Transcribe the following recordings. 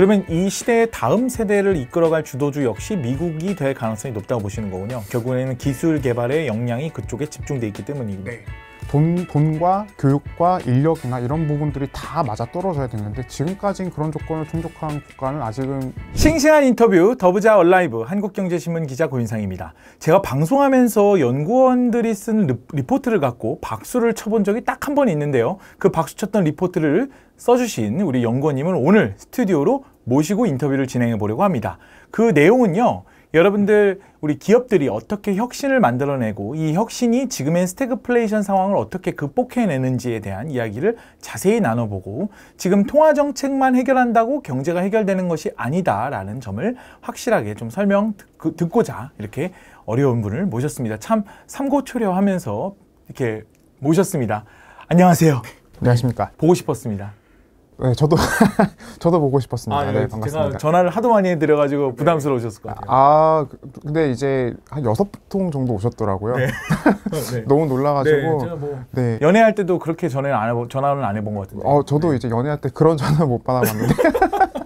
그러면 이 시대의 다음 세대를 이끌어갈 주도주 역시 미국이 될 가능성이 높다고 보시는 거군요. 결국에는 기술 개발의 역량이 그쪽에 집중돼 있기 때문이군요. 네. 돈, 돈과 교육과 인력이나 이런 부분들이 다 맞아떨어져야 되는데 지금까지는 그런 조건을 충족한 국가는 아직은 싱싱한 인터뷰 더부자 얼라이브 한국경제신문 기자 고인상입니다. 제가 방송하면서 연구원들이 쓴 리포트를 갖고 박수를 쳐본 적이 딱 한 번 있는데요. 그 박수 쳤던 리포트를 써주신 우리 연구원님은 오늘 스튜디오로 모시고 인터뷰를 진행해 보려고 합니다. 그 내용은요. 여러분들 우리 기업들이 어떻게 혁신을 만들어내고 이 혁신이 지금의 스태그플레이션 상황을 어떻게 극복해내는지에 대한 이야기를 자세히 나눠보고 지금 통화정책만 해결한다고 경제가 해결되는 것이 아니다라는 점을 확실하게 좀 설명 듣고자 이렇게 어려운 분을 모셨습니다. 참 삼고초려하면서 이렇게 모셨습니다. 안녕하세요. 안녕하십니까. 보고 싶었습니다. 네, 저도 저도 보고 싶었습니다. 아, 예, 네, 네, 반갑습니다. 전화를 하도 많이 드려가지고 네. 부담스러우셨을 것 같아요. 아, 그, 근데 이제 한 여섯 통 정도 오셨더라고요. 네. 네. 너무 놀라가지고. 네, 뭐 네. 연애할 때도 그렇게 전에 안 해보, 전화는 안 해본 것 같은데. 어, 저도 이제 연애할 때 그런 전화 못 받아봤는데.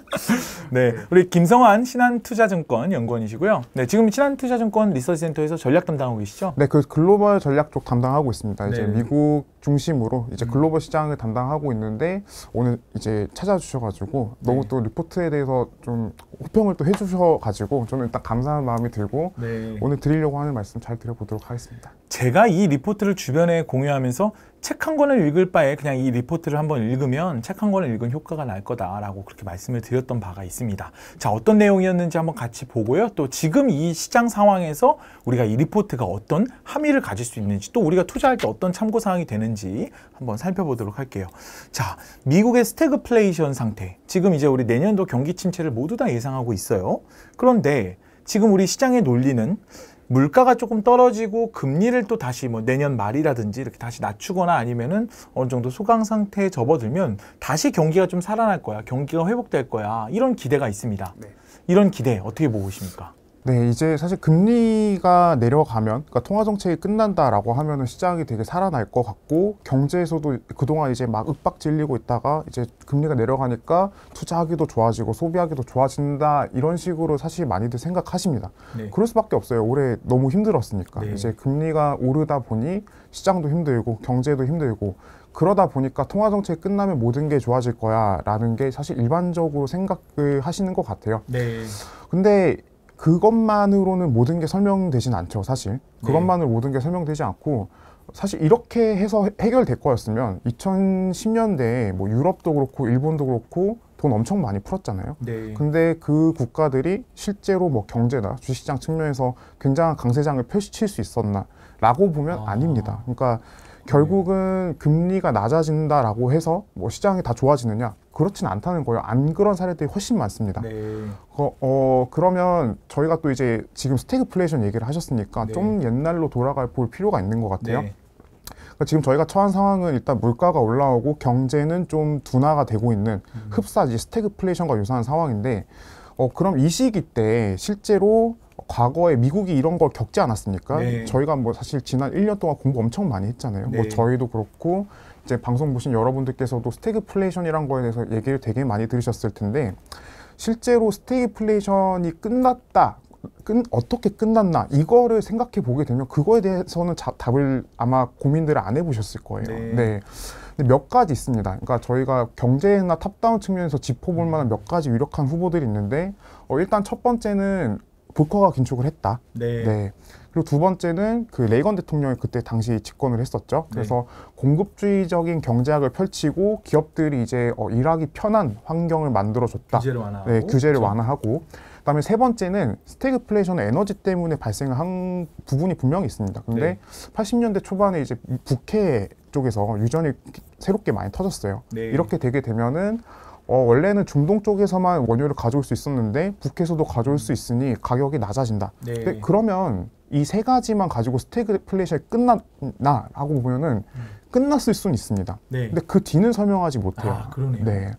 네, 우리 김성환 신한투자증권 연구원이시고요. 네, 지금 신한투자증권 리서치센터에서 전략 담당하고 계시죠? 네, 그 글로벌 전략 쪽 담당하고 있습니다. 이제 미국 중심으로 이제 음. 글로벌 시장을 담당하고 있는데 오늘 이제 찾아주셔가지고 너무 네. 또 리포트에 대해서 좀 호평을 또 해주셔가지고 저는 일단 감사한 마음이 들고 네. 오늘 드리려고 하는 말씀 잘 드려보도록 하겠습니다. 제가 이 리포트를 주변에 공유하면서 책 한 권을 읽을 바에 그냥 이 리포트를 한번 읽으면 책 한 권을 읽은 효과가 날 거다라고 그렇게 말씀을 드렸던 바가 있습니다. 자 어떤 내용이었는지 한번 같이 보고요. 또 지금 이 시장 상황에서 우리가 이 리포트가 어떤 함의를 가질 수 있는지 또 우리가 투자할 때 어떤 참고사항이 되는지 있는지 한번 살펴보도록 할게요. 자, 미국의 스태그플레이션 상태. 지금 이제 우리 내년도 경기 침체를 모두 다 예상하고 있어요. 그런데 지금 우리 시장의 논리는 물가가 조금 떨어지고 금리를 또 다시 뭐 내년 말이라든지 이렇게 다시 낮추거나 아니면은 어느 정도 소강 상태에 접어들면 다시 경기가 좀 살아날 거야. 경기가 회복될 거야. 이런 기대가 있습니다. 네. 이런 기대 어떻게 보고 계십니까? 네, 이제 사실 금리가 내려가면, 그러니까 통화 정책이 끝난다라고 하면은 시장이 되게 살아날 것 같고 경제에서도 그동안 이제 막 윽박 질리고 있다가 이제 금리가 내려가니까 투자하기도 좋아지고 소비하기도 좋아진다 이런 식으로 사실 많이들 생각하십니다. 네. 그럴 수밖에 없어요. 올해 너무 힘들었으니까 네. 이제 금리가 오르다 보니 시장도 힘들고 경제도 힘들고 그러다 보니까 통화 정책 끝나면 모든 게 좋아질 거야라는 게 사실 일반적으로 생각을 하시는 것 같아요. 네. 근데 그것만으로는 모든 게 설명되진 않죠, 사실. 네. 그것만으로 모든 게 설명되지 않고 사실 이렇게 해서 해결될 거였으면 2010년대에 뭐 유럽도 그렇고 일본도 그렇고 돈 엄청 많이 풀었잖아요. 네. 근데 그 국가들이 실제로 뭐 경제나 주식시장 측면에서 굉장한 강세장을 표시칠 수 있었나라고 보면 아. 아닙니다. 그러니까 결국은 금리가 낮아진다라고 해서 뭐 시장이 다 좋아지느냐 그렇진 않다는 거예요. 안 그런 사례들이 훨씬 많습니다. 네. 어, 어, 그러면 저희가 또 이제 지금 스태그플레이션 얘기를 하셨으니까 네. 좀 옛날로 돌아갈 볼 필요가 있는 것 같아요. 네. 그러니까 지금 저희가 처한 상황은 일단 물가가 올라오고 경제는 좀 둔화가 되고 있는 음. 흡사지 스태그플레이션과 유사한 상황인데 어, 그럼 이 시기 때 실제로 과거에 미국이 이런 걸 겪지 않았습니까? 네. 저희가 뭐 사실 지난 1년 동안 공부 엄청 많이 했잖아요. 뭐 네. 뭐 저희도 그렇고 이제 방송 보신 여러분들께서도 스태그플레이션이란 거에 대해서 얘기를 되게 많이 들으셨을 텐데 실제로 스태그플레이션이 끝났다. 끝, 어떻게 끝났나 이거를 생각해 보게 되면 그거에 대해서는 자, 답을 아마 고민들을 안 해보셨을 거예요. 네. 네. 근데 몇 가지 있습니다. 그러니까 저희가 경제나 탑다운 측면에서 짚어볼 만한 몇 가지 유력한 후보들이 있는데 어, 일단 첫 번째는 불커가 긴축을 했다. 네. 네. 그리고 두 번째는 그 레이건 대통령이 그때 당시 집권을 했었죠. 네. 그래서 네. 공급주의적인 경제학을 펼치고 기업들이 이제 어, 일하기 편한 환경을 만들어줬다. 규제를 완화하고. 네, 규제를 그렇죠. 완화하고. 그다음에 세 번째는 스태그플레이션 에너지 때문에 발생한 부분이 분명히 있습니다. 근데 네. 80년대 초반에 이제 북해 쪽에서 유전이 새롭게 많이 터졌어요. 네. 이렇게 되게 되면은 어, 원래는 중동 쪽에서만 원유를 가져올 수 있었는데 북에서도 가져올 수 음. 있으니 가격이 낮아진다. 네. 근데 그러면 이 세 가지만 가지고 스태그플레이션이 끝났나라고 보면은 음. 끝났을 수는 있습니다. 네. 근데 그 뒤는 설명하지 못해요. 아, 그러네요. 네.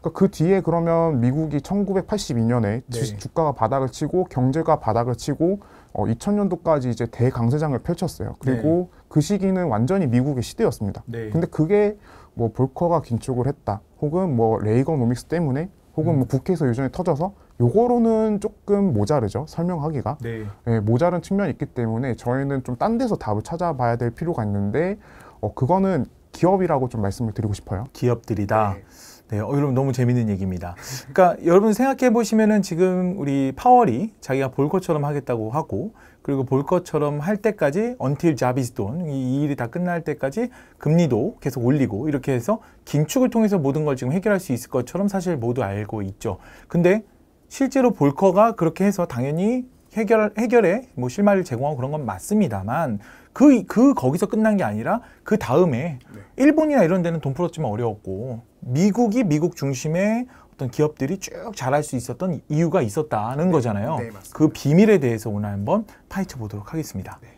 그러니까 그 뒤에 그러면 미국이 1982년에 네. 주가가 바닥을 치고 경제가 바닥을 치고 어, 2000년도까지 이제 대강세장을 펼쳤어요. 그리고 네. 그 시기는 완전히 미국의 시대였습니다. 네. 근데 그게 뭐 볼커가 긴축을 했다. 혹은 뭐 레이건 오믹스 때문에 혹은 뭐 음. 뭐 국회에서 유전이 터져서 요거로는 조금 모자르죠. 설명하기가. 네. 네, 모자른 측면이 있기 때문에 저희는 좀 딴 데서 답을 찾아봐야 될 필요가 있는데 어, 그거는 기업이라고 좀 말씀을 드리고 싶어요. 기업들이다. 네. 네, 어, 여러분 너무 재밌는 얘기입니다. 그러니까 여러분 생각해 보시면은 지금 우리 파월이 자기가 볼것처럼 하겠다고 하고 그리고 볼 것처럼 할 때까지 until job is done 이 일이 다 끝날 때까지 금리도 계속 올리고 이렇게 해서 긴축을 통해서 모든 걸 지금 해결할 수 있을 것처럼 사실 모두 알고 있죠. 근데 실제로 볼커가 그렇게 해서 당연히 해결 해결에 뭐 실마리를 제공하고 그런 건 맞습니다만 그, 그 거기서 끝난 게 아니라 그 다음에 네. 일본이나 이런 데는 돈 풀었지만 어려웠고 미국이 미국 중심의 어떤 기업들이 쭉 잘할 수 있었던 이유가 있었다는 네, 거잖아요. 네, 그 비밀에 대해서 오늘 한번 파헤쳐 보도록 하겠습니다. 네.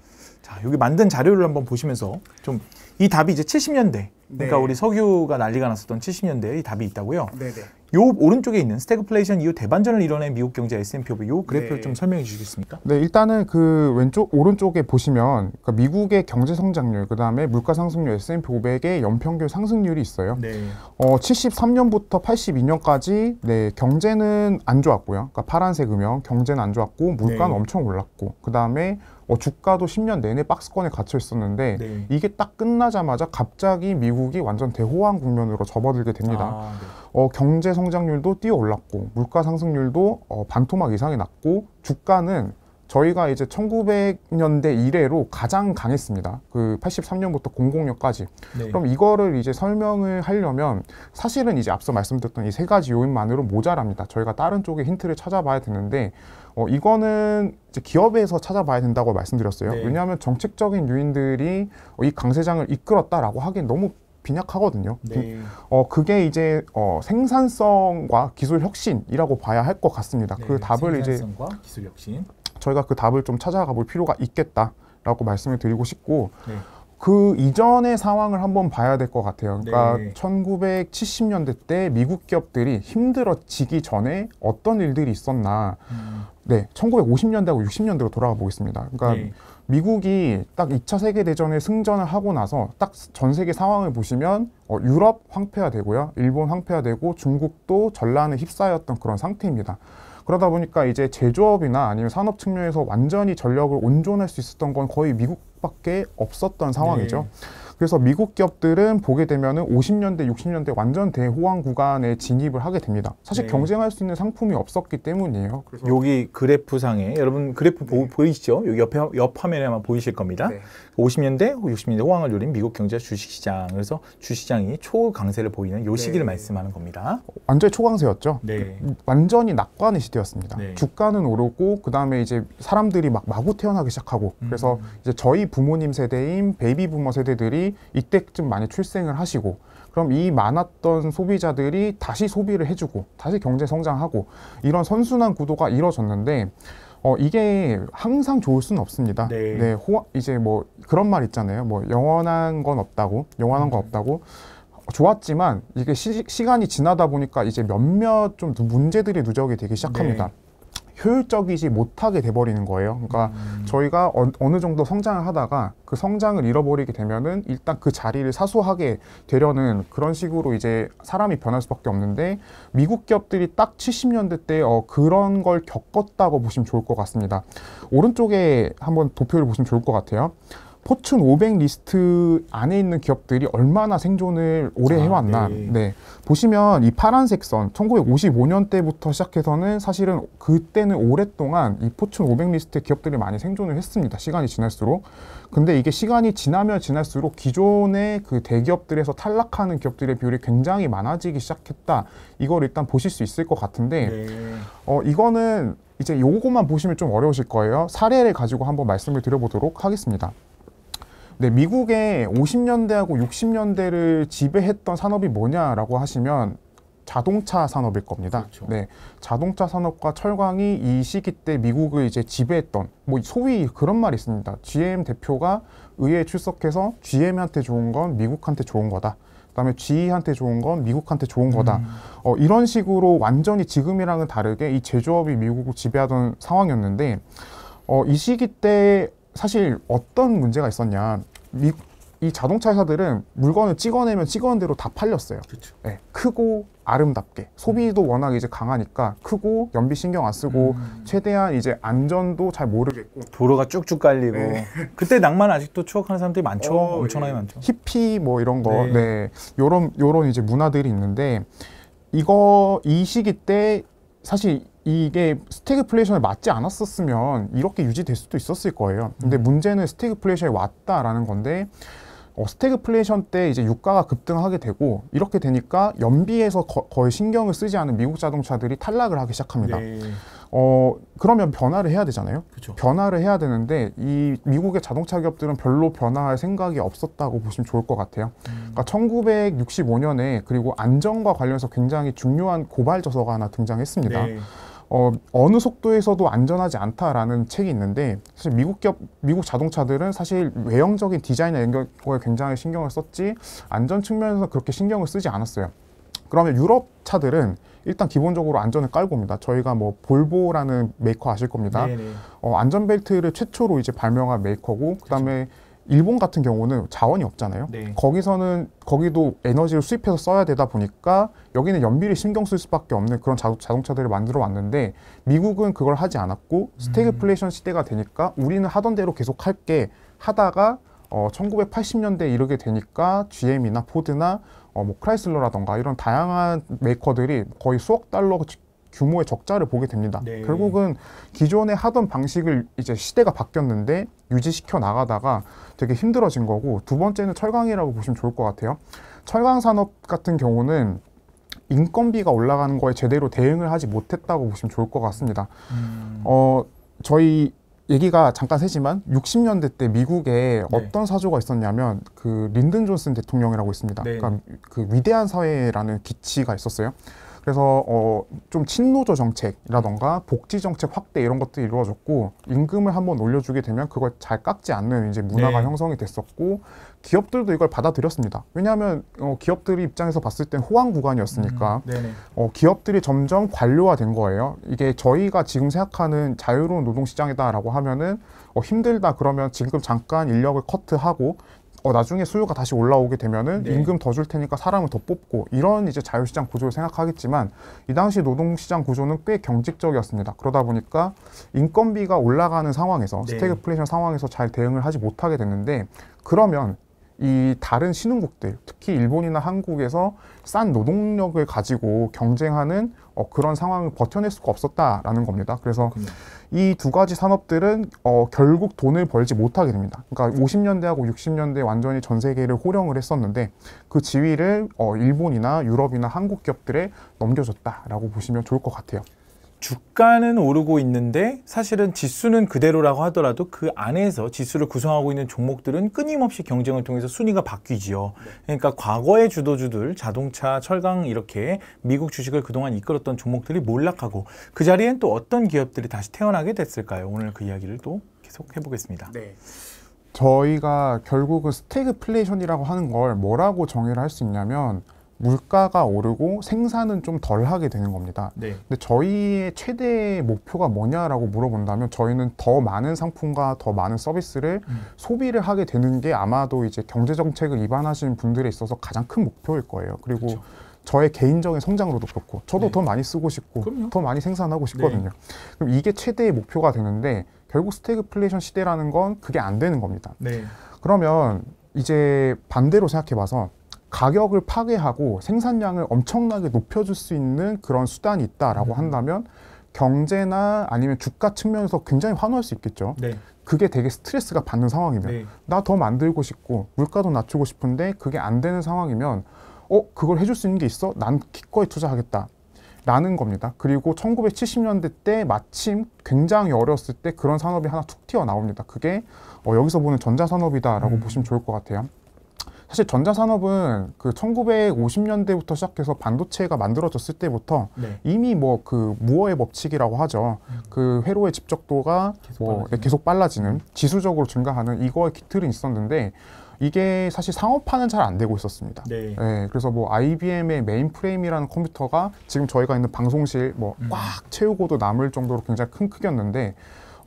자, 여기 만든 자료를 한번 보시면서 좀 이 답이 이제 70년대 그러니까 네. 우리 석유가 난리가 났었던 70년대에 이 답이 있다고요. 네, 네. 요 오른쪽에 있는 스태그플레이션 이후 대반전을 이뤄낸 미국 경제 S&P 500요 그래프를 네. 좀 설명해 주시겠습니까? 네, 일단은 그 왼쪽 오른쪽에 보시면 그러니까 미국의 경제 성장률 그다음에 물가 상승률 S&P 500의 연평균 상승률이 있어요. 네. 어, 73년부터 82년까지 네, 경제는 안 좋았고요. 그러니까 파란색 음영 경제는 안 좋았고 물가는 네. 엄청 올랐고 그다음에 어, 주가도 10년 내내 박스권에 갇혀 있었는데 네. 이게 딱 끝나자마자 갑자기 미국이 완전 대호황 국면으로 접어들게 됩니다. 아, 네. 어, 경제 성장률도 뛰어 올랐고 물가 상승률도 어, 반토막 이상이 났고 주가는 저희가 이제 1900년대 이래로 가장 강했습니다. 그 83년부터 공공력까지. 네. 그럼 이거를 이제 설명을 하려면 사실은 이제 앞서 말씀드렸던 이 세 가지 요인만으로 모자랍니다. 저희가 다른 쪽의 힌트를 찾아봐야 되는데 어, 이거는 이제 기업에서 찾아봐야 된다고 말씀드렸어요. 네. 왜냐하면 정책적인 요인들이 어, 이 강세장을 이끌었다라고 하기엔 너무 빈약하거든요. 네. 그, 어, 그게 이제 어, 생산성과 기술 혁신이라고 봐야 할 것 같습니다. 그 네, 그 답을 이제 기술 혁신 저희가 그 답을 좀 찾아가 볼 필요가 있겠다라고 말씀을 드리고 싶고 네. 그 이전의 상황을 한번 봐야 될 것 같아요. 그러니까 네. 1970년대 때 미국 기업들이 힘들어지기 전에 어떤 일들이 있었나. 음. 네, 1950년대하고 60년대로 돌아가 보겠습니다. 그러니까 네. 미국이 딱 2차 세계대전에 승전을 하고 나서 딱 전 세계 상황을 보시면 어, 유럽 황폐화되고요. 일본 황폐화되고 중국도 전란에 휩싸였던 그런 상태입니다. 그러다 보니까 이제 제조업이나 아니면 산업 측면에서 완전히 전력을 온전할 수 있었던 건 거의 미국밖에 없었던 상황이죠. 네. 그래서 미국 기업들은 보게 되면 50년대, 60년대 완전 대호황 구간에 진입을 하게 됩니다. 사실 네. 경쟁할 수 있는 상품이 없었기 때문이에요. 그래서 여기 그래프상에 여러분 그래프 네. 보, 이시죠 여기 옆에 옆 화면에만 보이실 겁니다. 네. 50년대, 60년대 호황을 누린 미국 경제 주식시장. 그래서 주시장이 초강세를 보이는 요 시기를 네. 말씀하는 겁니다. 완전히 초강세였죠. 네. 완전히 낙관의 시대였습니다. 네. 주가는 오르고 그다음에 이제 사람들이 막 마구 태어나기 시작하고 음. 그래서 음. 이제 저희 부모님 세대인 베이비 부머 세대들이 이때쯤 많이 출생을 하시고 그럼 이 많았던 소비자들이 다시 소비를 해주고 다시 경제 성장하고 이런 선순환 구도가 이루어졌는데어 이게 항상 좋을 수는 없습니다. 네. 네호 이제 뭐 그런 말 있잖아요. 뭐 영원한 건 없다고, 영원한 음. 건 없다고. 좋았지만 이게 시, 간이 지나다 보니까 이제 몇몇 좀 문제들이 누적이 되기 시작합니다. 네. 효율적이지 못하게 돼버리는 거예요. 그러니까 음. 저희가 어, 느 정도 성장을 하다가 그 성장을 잃어버리게 되면은 일단 그 자리를 사수하게 되려는 그런 식으로 이제 사람이 변할 수밖에 없는데 미국 기업들이 딱 70년대 때 어, 그런 걸 겪었다고 보시면 좋을 것 같습니다. 오른쪽에 한번 도표를 보시면 좋을 것 같아요. 포춘 500 리스트 안에 있는 기업들이 얼마나 생존을 오래 아, 네. 해왔나. 네. 네. 보시면 이 파란색 선, 1955년 때부터 시작해서는 사실은 그때는 오랫동안 이 포춘 500 리스트 기업들이 많이 생존을 했습니다. 시간이 지날수록. 근데 이게 시간이 지나면 지날수록 기존의 그 대기업들에서 탈락하는 기업들의 비율이 굉장히 많아지기 시작했다. 이걸 일단 보실 수 있을 것 같은데, 네. 어, 이거는 이제 요것만 보시면 좀 어려우실 거예요. 사례를 가지고 한번 말씀을 드려보도록 하겠습니다. 근 네, 미국의 50년대하고 60년대를 지배했던 산업이 뭐냐라고 하시면 자동차 산업일 겁니다. 그렇죠. 네, 자동차 산업과 철강이 이 시기 때 미국을 이제 지배했던 뭐 소위 그런 말이 있습니다. GM 대표가 의회에 출석해서 GM한테 좋은 건 미국한테 좋은 거다. 그다음에 GE한테 좋은 건 미국한테 좋은 거다. 음. 어, 이런 식으로 완전히 지금이랑은 다르게 이 제조업이 미국을 지배하던 상황이었는데 어, 이 시기 때 사실 어떤 문제가 있었냐. 미, 이 자동차 회사들은 물건을 찍어내면 찍어낸 대로 다 팔렸어요. 그렇죠. 네, 크고 아름답게 소비도 음. 워낙 이제 강하니까 크고 연비 신경 안 쓰고 음. 최대한 이제 안전도 잘 모르겠고 도로가 쭉쭉 깔리고 네. 그때 낭만 아직도 추억하는 사람들이 많죠. 어, 엄청나게 예. 많죠. 히피 뭐 이런 거 네. 네. 요런 요런 이제 문화들이 있는데 이거 이 시기 때 사실 이게 스태그플레이션에 맞지 않았었으면 이렇게 유지될 수도 있었을 거예요. 근데 음. 문제는 스태그플레이션이 왔다라는 건데 어, 스태그플레이션 때 이제 유가가 급등하게 되고 이렇게 되니까 연비에서 거, 거의 신경을 쓰지 않은 미국 자동차들이 탈락을 하기 시작합니다. 네. 어 그러면 변화를 해야 되잖아요. 그쵸. 변화를 해야 되는데 이 미국의 자동차 기업들은 별로 변화할 생각이 없었다고 보시면 좋을 것 같아요. 음. 그러니까 1965년에 그리고 안전과 관련해서 굉장히 중요한 고발 저서가 하나 등장했습니다. 네. 어, 어느 속도에서도 안전하지 않다라는 책이 있는데 사실 미국 기업, 미국 자동차들은 사실 외형적인 디자인의연결런 거에 굉장히 신경을 썼지 안전 측면에서 그렇게 신경을 쓰지 않았어요. 그러면 유럽 차들은 일단 기본적으로 안전을 깔고 옵니다. 저희가 뭐 볼보라는 메이커 아실 겁니다. 네, 네. 어, 안전벨트를 최초로 이제 발명한 메이커고 그다음에 그렇죠. 일본 같은 경우는 자원이 없잖아요. 네. 거기서는 거기도 에너지를 수입해서 써야 되다 보니까 여기는 연비를 신경 쓸 수밖에 없는 그런 자, 자동차들을 만들어 왔는데 미국은 그걸 하지 않았고 스태그플레이션 음. 시대가 되니까 우리는 하던 대로 계속 할게 하다가 어, 1980년대에 이르게 되니까 GM이나 포드나 어, 뭐 크라이슬러라던가 이런 다양한 메이커들이 거의 수억 달러 규모의 적자를 보게 됩니다. 네. 결국은 기존에 하던 방식을 이제 시대가 바뀌었는데 유지시켜 나가다가 되게 힘들어진 거고 두 번째는 철강이라고 보시면 좋을 것 같아요. 철강 산업 같은 경우는 인건비가 올라가는 거에 제대로 대응을 하지 못했다고 보시면 좋을 것 같습니다. 음. 어, 저희 얘기가 잠깐 새지만 60년대 때 미국에 네. 어떤 사조가 있었냐면 그 린든 존슨 대통령이라고 있습니다. 네. 그러니까 그 위대한 사회라는 기치가 있었어요. 그래서 어, 좀 친노조 정책이라던가 복지 정책 확대 이런 것들이 이루어졌고 임금을 한번 올려주게 되면 그걸 잘 깎지 않는 이제 문화가 네. 형성이 됐었고 기업들도 이걸 받아들였습니다. 왜냐하면 어, 기업들이 입장에서 봤을 땐 호황 구간이었으니까 음, 어, 기업들이 점점 관료화된 거예요. 이게 저희가 지금 생각하는 자유로운 노동시장이다라고 하면은 어, 힘들다 그러면 지금 잠깐 인력을 커트하고 어, 나중에 수요가 다시 올라오게 되면은 네. 임금 더 줄 테니까 사람을 더 뽑고 이런 이제 자유시장 구조를 생각하겠지만 이 당시 노동시장 구조는 꽤 경직적이었습니다. 그러다 보니까 인건비가 올라가는 상황에서 네. 스태그플레이션 상황에서 잘 대응을 하지 못하게 됐는데 그러면 이 다른 신흥국들, 특히 일본이나 한국에서 싼 노동력을 가지고 경쟁하는 어, 그런 상황을 버텨낼 수가 없었다라는 겁니다. 그래서 이 두 가지 산업들은 어, 결국 돈을 벌지 못하게 됩니다. 그러니까 50년대하고 60년대 완전히 전 세계를 호령을 했었는데 그 지위를 어, 일본이나 유럽이나 한국 기업들에 넘겨줬다라고 보시면 좋을 것 같아요. 주가는 오르고 있는데 사실은 지수는 그대로라고 하더라도 그 안에서 지수를 구성하고 있는 종목들은 끊임없이 경쟁을 통해서 순위가 바뀌지요. 그러니까 과거의 주도주들 자동차, 철강 이렇게 미국 주식을 그동안 이끌었던 종목들이 몰락하고 그 자리엔 또 어떤 기업들이 다시 태어나게 됐을까요? 오늘 그 이야기를 또 계속 해보겠습니다. 네. 저희가 결국은 스태그플레이션이라고 하는 걸 뭐라고 정의를 할 수 있냐면 물가가 오르고 생산은 좀 덜 하게 되는 겁니다. 네. 근데 저희의 최대 목표가 뭐냐라고 물어본다면 저희는 더 많은 상품과 더 많은 서비스를 음. 소비를 하게 되는 게 아마도 이제 경제 정책을 입안하시는 분들에 있어서 가장 큰 목표일 거예요. 그리고 그렇 저의 개인적인 성장으로도 그렇고 저도 네. 더 많이 쓰고 싶고 그럼요. 더 많이 생산하고 싶거든요. 네. 그럼 이게 최대의 목표가 되는데 결국 스태그플레이션 시대라는 건 그게 안 되는 겁니다. 네. 그러면 이제 반대로 생각해봐서 가격을 파괴하고 생산량을 엄청나게 높여줄 수 있는 그런 수단이 있다라고 음. 한다면 경제나 아니면 주가 측면에서 굉장히 환호할 수 있겠죠. 네. 그게 되게 스트레스가 받는 상황이면 네. 나더 만들고 싶고 물가도 낮추고 싶은데 그게 안 되는 상황이면 어 그걸 해줄 수 있는 게 있어? 난 기꺼이 투자하겠다. 라는 겁니다. 그리고 1970년대 때 마침 굉장히 어렸을 때 그런 산업이 하나 툭 튀어나옵니다. 그게 어, 여기서 보는 전자산업이다라고 음. 보시면 좋을 것 같아요. 사실 전자산업은 그 1950년대부터 시작해서 반도체가 만들어졌을 때부터 네. 이미 뭐 그 무어의 법칙이라고 하죠. 음. 그 회로의 집적도가 계속, 뭐 빨라지는. 계속 빨라지는 음. 지수적으로 증가하는 이거의 기틀이 있었는데 이게 사실 상업화는 잘 안 되고 있었습니다. 네. 네. 그래서 뭐 IBM의 메인프레임이라는 컴퓨터가 지금 저희가 있는 방송실 뭐꽉 음. 채우고도 남을 정도로 굉장히 큰 크기였는데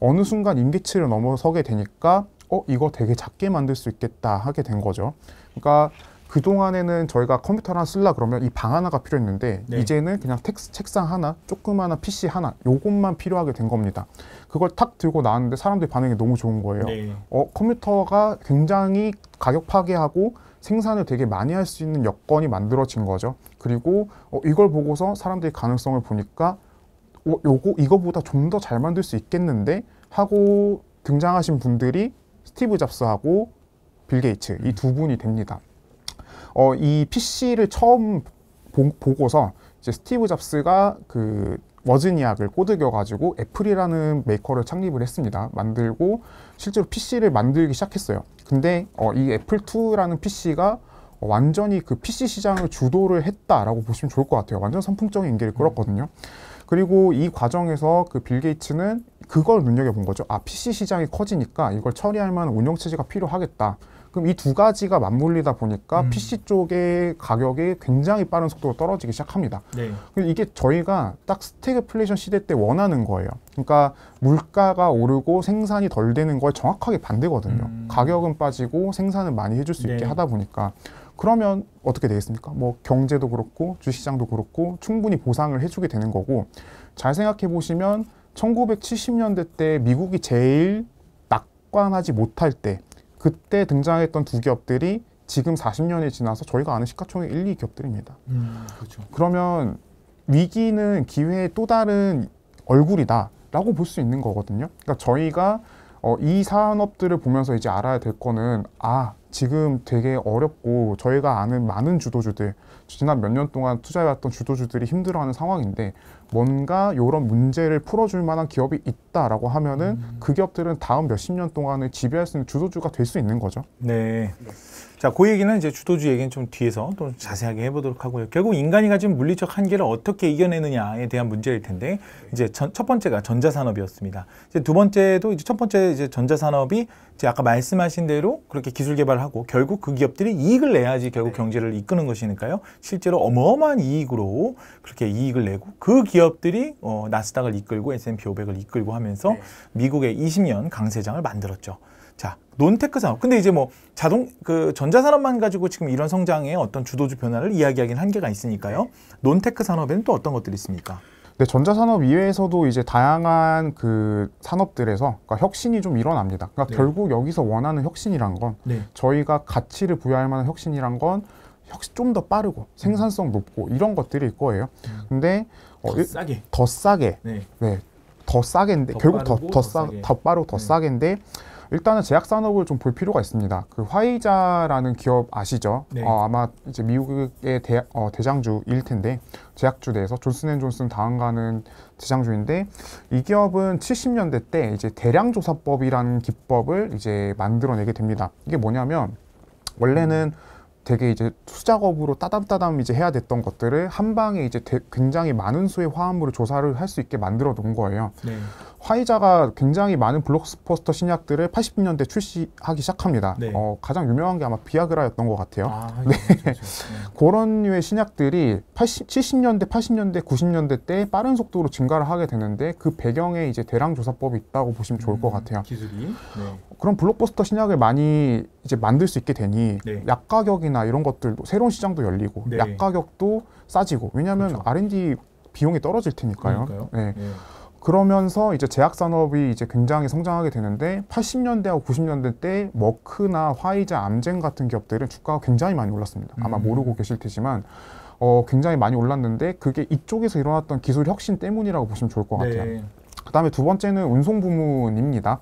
어느 순간 임계치를 넘어서게 되니까 어 이거 되게 작게 만들 수 있겠다 하게 된 거죠. 그러니까 그동안에는 저희가 컴퓨터 하나 쓰려 그러면 이 방 하나가 필요했는데 네. 이제는 그냥 텍스, 책상 하나, 조그마한 PC 하나 요것만 필요하게 된 겁니다. 그걸 탁 들고 나왔는데 사람들 이 반응이 너무 좋은 거예요. 네. 어, 컴퓨터가 굉장히 가격 파괴하고 생산을 되게 많이 할 수 있는 여건이 만들어진 거죠. 그리고 어, 이걸 보고서 사람들이 가능성을 보니까 어, 요거 이거보다 좀 더 잘 만들 수 있겠는데 하고 등장하신 분들이 스티브 잡스하고 빌 게이츠 이두 음. 분이 됩니다. 어, 이 PC를 처음 보, 보고서 이제 스티브 잡스가 그 워즈니악을 꼬드겨 가지고 애플이라는 메이커를 창립을 했습니다. 만들고 실제로 PC를 만들기 시작했어요. 근데 어, 이 애플 2라는 PC가 어, 완전히 그 PC 시장을 주도를 했다라고 보시면 좋을 것 같아요. 완전 선풍적인 인기를 음. 끌었거든요. 그리고 이 과정에서 그 빌 게이츠는 그걸 눈여겨본 거죠. 아, PC 시장이 커지니까 이걸 처리할 만한 운영체제가 필요하겠다. 그럼 이 두 가지가 맞물리다 보니까 음. PC 쪽의 가격이 굉장히 빠른 속도로 떨어지기 시작합니다. 네. 이게 저희가 딱 스태그플레이션 시대 때 원하는 거예요. 그러니까 물가가 오르고 생산이 덜 되는 거에 정확하게 반대거든요. 음. 가격은 빠지고 생산은 많이 해줄 수 네. 있게 하다 보니까 그러면 어떻게 되겠습니까? 뭐 경제도 그렇고 주시장도 그렇고 충분히 보상을 해주게 되는 거고 잘 생각해 보시면 1970년대 때 미국이 제일 낙관하지 못할 때 그때 등장했던 두 기업들이 지금 40년이 지나서 저희가 아는 시가총액 1, 2기업들입니다. 음, 그렇죠. 그러면 위기는 기회의 또 다른 얼굴이다라고 볼 수 있는 거거든요. 그러니까 저희가 어, 이 산업들을 보면서 이제 알아야 될 거는 아 지금 되게 어렵고 저희가 아는 많은 주도주들 지난 몇 년 동안 투자해왔던 주도주들이 힘들어하는 상황인데 뭔가 이런 문제를 풀어줄 만한 기업이 있다라고 하면은 음. 그 기업들은 다음 몇십 년 동안을 지배할 수 있는 주도주가 될 수 있는 거죠. 네. 자, 그 얘기는 이제 주도주 얘기는 좀 뒤에서 또 자세하게 해보도록 하고요. 결국 인간이 가진 물리적 한계를 어떻게 이겨내느냐에 대한 문제일 텐데 이제 첫 번째가 전자산업이었습니다. 이제 두 번째도 이제 첫 번째 이제 전자산업이 이제 아까 말씀하신 대로 그렇게 기술 개발하고 결국 그 기업들이 이익을 내야지 결국 네. 경제를 이끄는 것이니까요. 실제로 어마어마한 이익으로 그렇게 이익을 내고 그 기업들이 어, 나스닥을 이끌고 S&P 500을 이끌고 하면서 네. 미국의 20년 강세장을 만들었죠. 자, 논테크 산업. 근데 이제 뭐 자동 그 전자산업만 가지고 지금 이런 성장의 어떤 주도주 변화를 이야기하기는 한계가 있으니까요. 네. 논테크 산업에는 또 어떤 것들이 있습니까? 네, 전자산업 이외에서도 이제 다양한 그 산업들에서 그러니까 혁신이 좀 일어납니다. 그러니까 네. 결국 여기서 원하는 혁신이란 건 네. 저희가 가치를 부여할 만한 혁신이란 건 좀더 빠르고 음. 생산성 높고 이런 것들일 거예요. 음. 근데 더 어, 싸게 더 싸게 네. 네. 더 싸게인데 더 결국 더 더 싸 더 빠르고 더 네. 싸게인데 일단은 제약 산업을 좀 볼 필요가 있습니다. 그 화이자라는 기업 아시죠? 네. 어, 아마 이제 미국의 대, 어, 장주일 텐데 제약주 내에서 존슨앤존슨 다음가는 대장주인데이 기업은 70년대 때 이제 대량조사법이라는 기법을 이제 만들어내게 됩니다. 이게 뭐냐면 원래는 되게 이제 수작업으로 따담따담 이제 해야 됐던 것들을 한 방에 이제 굉장히 많은 수의 화합물을 조사를 할 수 있게 만들어 놓은 거예요. 네. 화이자가 굉장히 많은 블록버스터 신약들을 80년대 출시하기 시작합니다. 네. 어, 가장 유명한 게 아마 비아그라였던 것 같아요. 아, 네. 네, 그렇죠, 그렇죠. 네. 그런 류의 신약들이 80, 70년대, 80년대, 90년대 때 빠른 속도로 증가를 하게 되는데 그 배경에 이제 대량 조사법이 있다고 보시면 좋을 것 음, 같아요. 음, 기술이. 네. 그런 블록버스터 신약을 많이 이제 만들 수 있게 되니 네. 약 가격이나 이런 것들도 새로운 시장도 열리고 네. 약 가격도 싸지고 왜냐하면 그렇죠. R&D 비용이 떨어질 테니까요. 그러니까요. 네. 그러면서 이제 제약 산업이 이제 굉장히 성장하게 되는데 80년대하고 90년대 때 머크나 화이자, 암젠 같은 기업들은 주가가 굉장히 많이 올랐습니다. 아마 음. 모르고 계실 테지만 어, 굉장히 많이 올랐는데 그게 이쪽에서 일어났던 기술 혁신 때문이라고 보시면 좋을 것 같아요. 네. 그다음에 두 번째는 운송 부문입니다.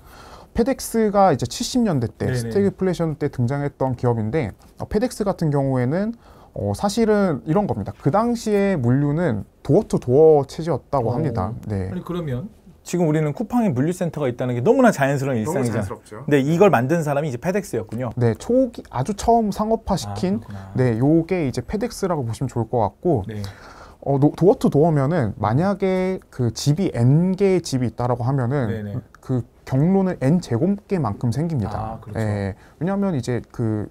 페덱스가 이제 70년대 때스테그플레이션때 등장했던 기업인데 어, 페덱스 같은 경우에는 어, 사실은 이런 겁니다. 그 당시에 물류는 도어 투 도어 체제였다고 오. 어. 합니다. 네. 아니 그러면 지금 우리는 쿠팡에 물류센터가 있다는 게 너무나 자연스러운 일상이잖아요. 근데 이걸 만든 사람이 이제 페덱스였군요. 네, 초기 아주 처음 상업화 시킨 아, 네, 요게 이제 페덱스라고 보시면 좋을 것 같고. 네. 어, 도어 투 도어면은 만약에 그 집이 n 개의 집이 있다라고 하면은 네네. 그 경로는 n 제곱개만큼 생깁니다. 아, 그렇죠. 예, 왜냐하면 이제 그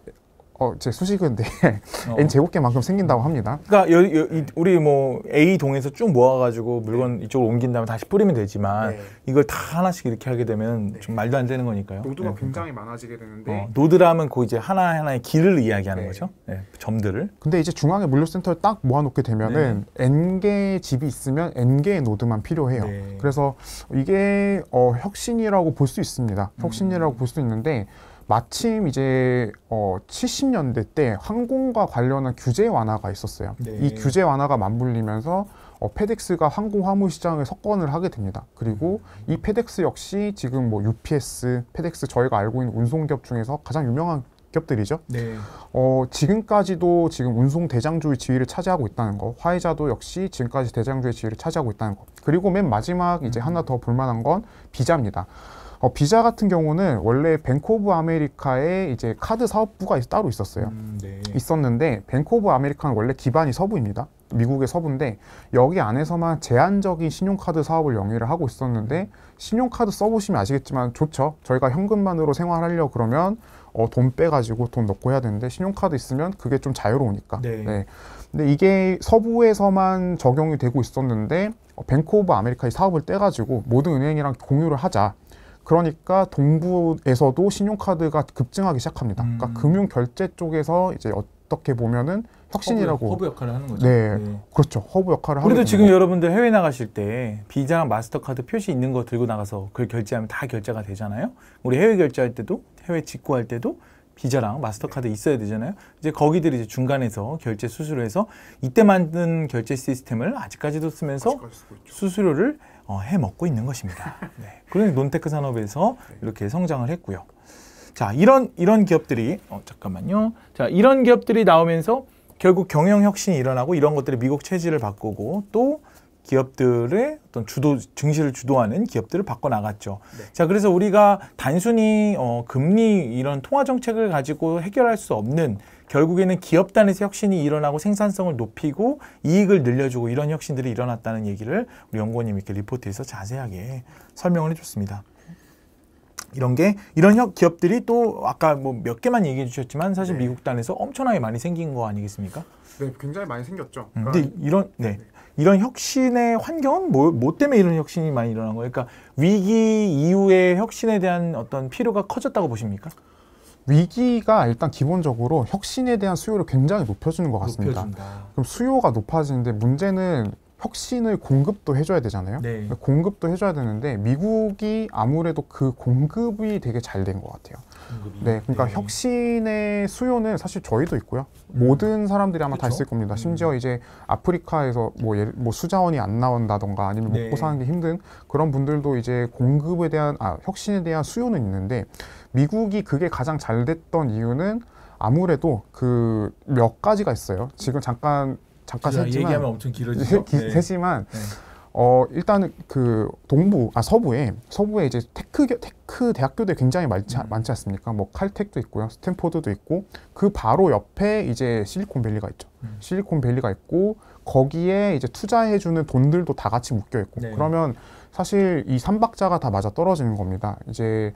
어, 제 수식인데 네. 어. n 제곱개만큼 생긴다고 합니다. 그러니까 여, 여, 이, 우리 뭐 A 동에서 쭉 모아가지고 물건 네. 이쪽으로 옮긴 다면 다시 뿌리면 되지만 네. 이걸 다 하나씩 이렇게 하게 되면 네. 좀 말도 안 되는 거니까요. 노드가 네. 굉장히 그러니까. 많아지게 되는데 어, 노드라면 그 이제 하나 하나의 길을 이야기하는 네. 거죠. 그 점들을. 근데 이제 중앙에 물류센터를 딱 모아놓게 되면은 n 개의 집이 있으면 n 개의 노드만 필요해요. 그래서 이게 어, 혁신이라고 볼 수 있습니다. 혁신이라고 음. 볼수 있는데. 마침 이제 어 70년대 때 항공과 관련한 규제 완화가 있었어요. 네. 이 규제 완화가 맞물리면서 어, 페덱스가 항공 화물 시장에 석권을 하게 됩니다. 그리고 음. 이 페덱스 역시 지금 뭐 UPS, 페덱스 저희가 알고 있는 운송기업 중에서 가장 유명한 기업들이죠. 네. 어, 지금까지도 지금 운송 대장주의 지위를 차지하고 있다는 거, 화해자도 역시 지금까지 대장주의 지위를 차지하고 있다는 거. 그리고 맨 마지막 이제 음. 하나 더 볼만한 건 비자입니다. 어, 비자 같은 경우는 원래 뱅크 오브 아메리카의 이제 카드 사업부가 따로 있었어요. 음, 네. 있었는데 뱅크 오브 아메리카는 원래 기반이 서부입니다. 미국의 서부인데 여기 안에서만 제한적인 신용카드 사업을 영위를 하고 있었는데 신용카드 써보시면 아시겠지만 좋죠. 저희가 현금만으로 생활하려 그러면 어, 돈 빼가지고 돈 넣고 해야 되는데 신용카드 있으면 그게 좀 자유로우니까. 네. 네. 근데 이게 서부에서만 적용이 되고 있었는데 뱅크 오브 아메리카의 사업을 떼가지고 모든 은행이랑 공유를 하자. 그러니까 동부에서도 신용카드가 급증하기 시작합니다. 그러니까 음. 그러니까 금융 결제 쪽에서 이제 어떻게 보면은 혁신이라고 허브, 역할을 하는 거죠. 네, 네. 그렇죠. 허브 역할을 하고. 그래도 지금 거. 여러분들 해외 나가실 때 비자랑 마스터카드 표시 있는 거 들고 나가서 그걸 결제하면 다 결제가 되잖아요. 우리 해외 결제할 때도 해외 직구할 때도 비자랑 마스터카드 있어야 되잖아요. 이제 거기들이 이제 중간에서 결제 수수료해서 이때 만든 결제 시스템을 아직까지도 쓰면서 아직까지 수수료를 어, 해 먹고 있는 것입니다. 네. 그러니 논테크 산업에서 네. 이렇게 성장을 했고요. 자, 이런 이런 기업들이 어, 잠깐만요. 자, 이런 기업들이 나오면서 결국 경영 혁신이 일어나고 이런 것들이 미국 체질을 바꾸고 또 기업들의 어떤 주도 증시를 주도하는 기업들을 바꿔 나갔죠. 네. 자, 그래서 우리가 단순히 어 금리 이런 통화 정책을 가지고 해결할 수 없는 결국에는 기업 단에서 혁신이 일어나고 생산성을 높이고 이익을 늘려주고 이런 혁신들이 일어났다는 얘기를 우리 연구원님이 이렇게 리포트에서 자세하게 설명을 해줬습니다. 이런 게 이런 기업들이 또 아까 뭐 몇 개만 얘기해 주셨지만 사실 네. 미국 단에서 엄청나게 많이 생긴 거 아니겠습니까? 네, 굉장히 많이 생겼죠. 음, 그러니까 근데 이런 네. 네. 이런 혁신의 환경은 뭐, 뭐 때문에 이런 혁신이 많이 일어난 거예요? 그러니까 위기 이후에 혁신에 대한 어떤 필요가 커졌다고 보십니까? 위기가 일단 기본적으로 혁신에 대한 수요를 굉장히 높여주는 것 같습니다. 높여준다. 그럼 수요가 높아지는데 문제는 혁신을 공급도 해줘야 되잖아요. 네. 공급도 해줘야 되는데 미국이 아무래도 그 공급이 되게 잘 된 것 같아요. 네, 그러니까 혁신의 수요는 사실 저희도 있고요. 모든 사람들이 아마 다 그렇죠. 있을 겁니다. 심지어 음. 이제 아프리카에서 뭐, 예를, 뭐 수자원이 안 나온다던가 아니면 뭐 네. 먹고 사는 게 힘든 그런 분들도 이제 공급에 대한, 아, 혁신에 대한 수요는 있는데 미국이 그게 가장 잘 됐던 이유는 아무래도 그 몇 가지가 있어요. 지금 잠깐 잠깐 셋지만 얘기하면 엄청 길어지죠. 세, 기, 네. 셋지만 네. 어, 일단은 그 동부, 아, 서부에, 서부에 이제 테크, 테크 대학교들 굉장히 많지, 음. 많지 않습니까? 뭐 칼텍도 있고요. 스탠포드도 있고, 그 바로 옆에 이제 실리콘밸리가 있죠. 음. 실리콘밸리가 있고, 거기에 이제 투자해주는 돈들도 다 같이 묶여있고, 네. 그러면 사실 이 삼박자가 다 맞아 떨어지는 겁니다. 이제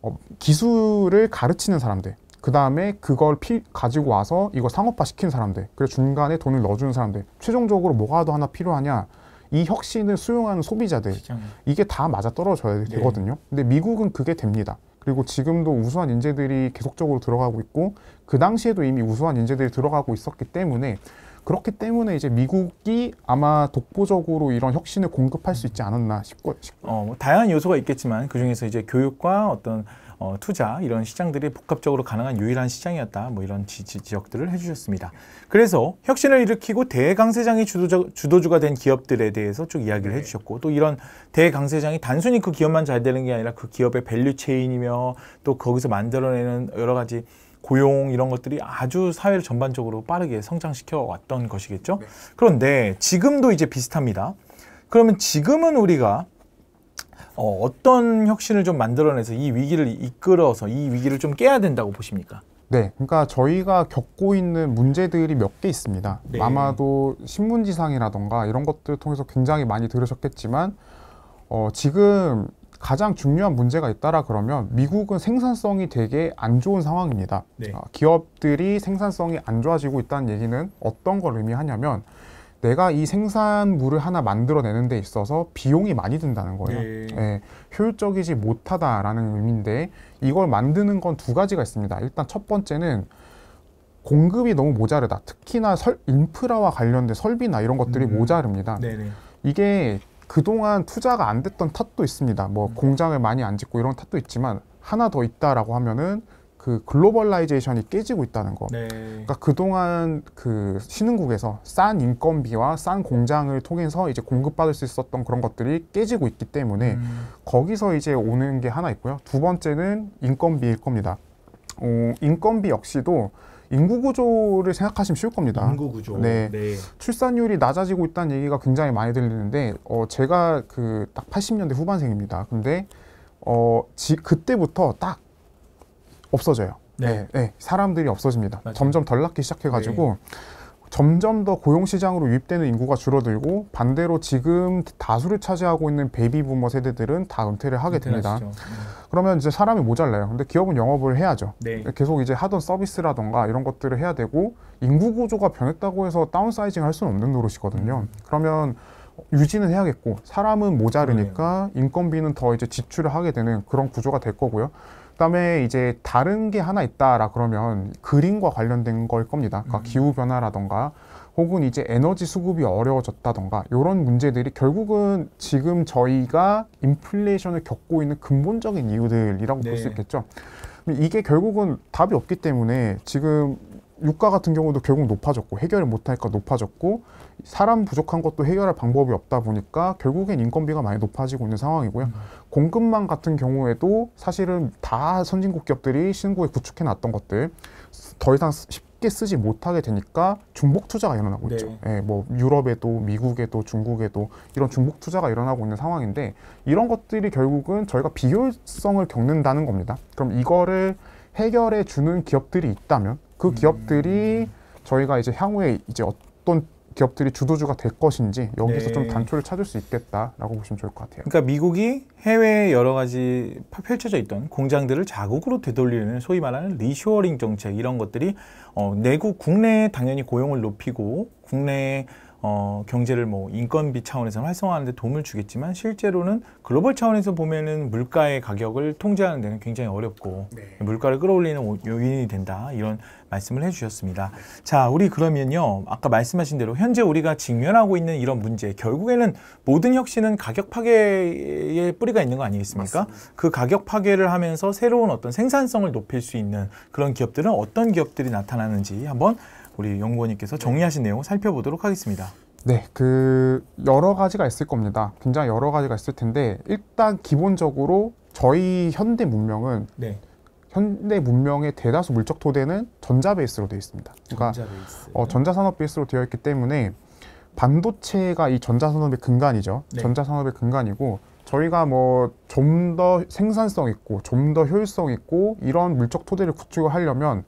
어, 기술을 가르치는 사람들, 그 다음에 그걸 피, 가지고 와서 이거 상업화 시킨 사람들, 그리고 중간에 돈을 넣어주는 사람들, 최종적으로 뭐가 더 하나 필요하냐? 이 혁신을 수용하는 소비자들 시장. 이게 다 맞아 떨어져야 네. 되거든요. 근데 미국은 그게 됩니다. 그리고 지금도 우수한 인재들이 계속적으로 들어가고 있고 그 당시에도 이미 우수한 인재들이 들어가고 있었기 때문에 그렇기 때문에 이제 미국이 아마 독보적으로 이런 혁신을 공급할 수 있지 않았나 싶고 싶고. 어, 뭐 다양한 요소가 있겠지만 그 중에서 이제 교육과 어떤 어, 투자 이런 시장들이 복합적으로 가능한 유일한 시장이었다. 뭐 이런 지, 지, 지적들을 해주셨습니다. 그래서 혁신을 일으키고 대강세장이 주도적, 주도주가 된 기업들에 대해서 쭉 이야기를 네. 해주셨고 또 이런 대강세장이 단순히 그 기업만 잘 되는 게 아니라 그 기업의 밸류체인이며 또 거기서 만들어내는 여러 가지 고용 이런 것들이 아주 사회를 전반적으로 빠르게 성장시켜 왔던 것이겠죠. 네. 그런데 지금도 이제 비슷합니다. 그러면 지금은 우리가 어, 어떤 혁신을 좀 만들어내서 이 위기를 이끌어서 이 위기를 좀 깨야 된다고 보십니까? 네, 그러니까 저희가 겪고 있는 문제들이 몇 개 있습니다. 네. 아마도 신문지상이라던가 이런 것들을 통해서 굉장히 많이 들으셨겠지만 어, 지금 가장 중요한 문제가 있다라 그러면 미국은 생산성이 되게 안 좋은 상황입니다. 네. 어, 기업들이 생산성이 안 좋아지고 있다는 얘기는 어떤 걸 의미하냐면 내가 이 생산물을 하나 만들어내는 데 있어서 비용이 많이 든다는 거예요. 네. 네, 효율적이지 못하다라는 의미인데 이걸 만드는 건 두 가지가 있습니다. 일단 첫 번째는 공급이 너무 모자르다. 특히나 설, 인프라와 관련된 설비나 이런 것들이 음. 모자릅니다. 네네. 이게 그동안 투자가 안 됐던 탓도 있습니다. 뭐 음. 공장을 많이 안 짓고 이런 탓도 있지만 하나 더 있다라고 하면은 그 글로벌라이제이션이 깨지고 있다는 거. 네. 그러니까 그동안 그 신흥국에서 싼 인건비와 싼 공장을 통해서 이제 공급받을 수 있었던 그런 것들이 깨지고 있기 때문에 음. 거기서 이제 오는 게 하나 있고요. 두 번째는 인건비일 겁니다. 어, 인건비 역시도 인구 구조를 생각하시면 쉬울 겁니다. 인구 구조. 네. 네. 출산율이 낮아지고 있다는 얘기가 굉장히 많이 들리는데 어 제가 그 딱 80년대 후반생입니다. 근데 어 지, 그때부터 딱 없어져요. 네. 네. 사람들이 없어집니다. 맞아요. 점점 덜 낳기 시작해가지고 네. 점점 더 고용시장으로 유입되는 인구가 줄어들고 반대로 지금 다수를 차지하고 있는 베이비부머 세대들은 다 은퇴를 하게 됩니다. 네. 그러면 이제 사람이 모자라요. 근데 기업은 영업을 해야죠. 네. 네. 계속 이제 하던 서비스라던가 이런 것들을 해야 되고 인구 구조가 변했다고 해서 다운사이징 할 수는 없는 노릇이거든요. 음. 그러면 유지는 해야겠고 사람은 모자르니까 네. 인건비는 더 이제 지출을 하게 되는 그런 구조가 될 거고요. 그다음에 이제 다른 게 하나 있다라 그러면 그린과 관련된 걸 겁니다. 그러니까 음. 기후 변화라던가 혹은 이제 에너지 수급이 어려워졌다던가 이런 문제들이 결국은 지금 저희가 인플레이션을 겪고 있는 근본적인 이유들이라고 네. 볼수 있겠죠. 이게 결국은 답이 없기 때문에 지금 유가 같은 경우도 결국 높아졌고 해결을 못하니까 높아졌고 사람 부족한 것도 해결할 방법이 없다 보니까 결국엔 인건비가 많이 높아지고 있는 상황이고요. 음. 공급망 같은 경우에도 사실은 다 선진국 기업들이 신고에 구축해 놨던 것들 더 이상 쉽게 쓰지 못하게 되니까 중복 투자가 일어나고 네. 있죠. 예, 뭐 유럽에도 미국에도 중국에도 이런 중복 투자가 일어나고 있는 상황인데 이런 것들이 결국은 저희가 비효율성을 겪는다는 겁니다. 그럼 이거를 해결해 주는 기업들이 있다면 그 음. 기업들이 저희가 이제 향후에 이제 어떤 기업들이 주도주가 될 것인지 여기서 네. 좀 단초를 찾을 수 있겠다라고 보시면 좋을 것 같아요. 그러니까 미국이 해외 에 여러 가지 펼쳐져 있던 공장들을 자국으로 되돌리는 소위 말하는 리쇼어링 정책 이런 것들이 어, 내국 국내에 당연히 고용을 높이고 국내에 어, 경제를 뭐 인건비 차원에서 활성화하는데 도움을 주겠지만 실제로는 글로벌 차원에서 보면은 물가의 가격을 통제하는 데는 굉장히 어렵고 네. 물가를 끌어올리는 요인이 된다 이런 말씀을 해주셨습니다. 자, 우리 그러면요 아까 말씀하신 대로 현재 우리가 직면하고 있는 이런 문제 결국에는 모든 혁신은 가격 파괴의 뿌리가 있는 거 아니겠습니까? 맞습니다. 그 가격 파괴를 하면서 새로운 어떤 생산성을 높일 수 있는 그런 기업들은 어떤 기업들이 나타나는지 한번 우리 연구원님께서 네. 정리하신 내용 살펴보도록 하겠습니다. 네, 그 여러 가지가 있을 겁니다. 굉장히 여러 가지가 있을 텐데 일단 기본적으로 저희 현대 문명은 네. 현대 문명의 대다수 물적 토대는 전자 베이스로 되어 있습니다. 그러니까 전자 베이스. 어, 전자산업 베이스로 되어 있기 때문에 반도체가 이 전자산업의 근간이죠. 네. 전자산업의 근간이고 저희가 뭐 좀 더 생산성 있고 좀 더 효율성 있고 이런 물적 토대를 구축하려면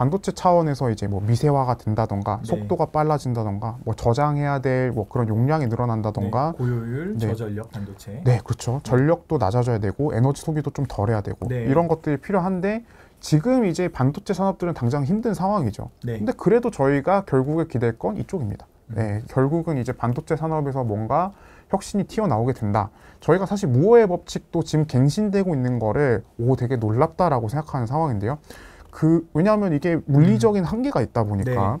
반도체 차원에서 이제 뭐 미세화가 된다던가 네. 속도가 빨라진다던가 뭐 저장해야 될 뭐 그런 용량이 늘어난다던가 네. 고효율, 네. 저전력 반도체 네 그렇죠 전력도 낮아져야 되고 에너지 소비도 좀 덜해야 되고 네. 이런 것들이 필요한데 지금 이제 반도체 산업들은 당장 힘든 상황이죠 네. 근데 그래도 저희가 결국에 기댈 건 이쪽입니다 음. 네, 결국은 이제 반도체 산업에서 뭔가 혁신이 튀어나오게 된다. 저희가 사실 무어의 법칙도 지금 갱신되고 있는 거를 오 되게 놀랍다라고 생각하는 상황인데요. 그 왜냐하면 이게 물리적인 음. 한계가 있다 보니까 네.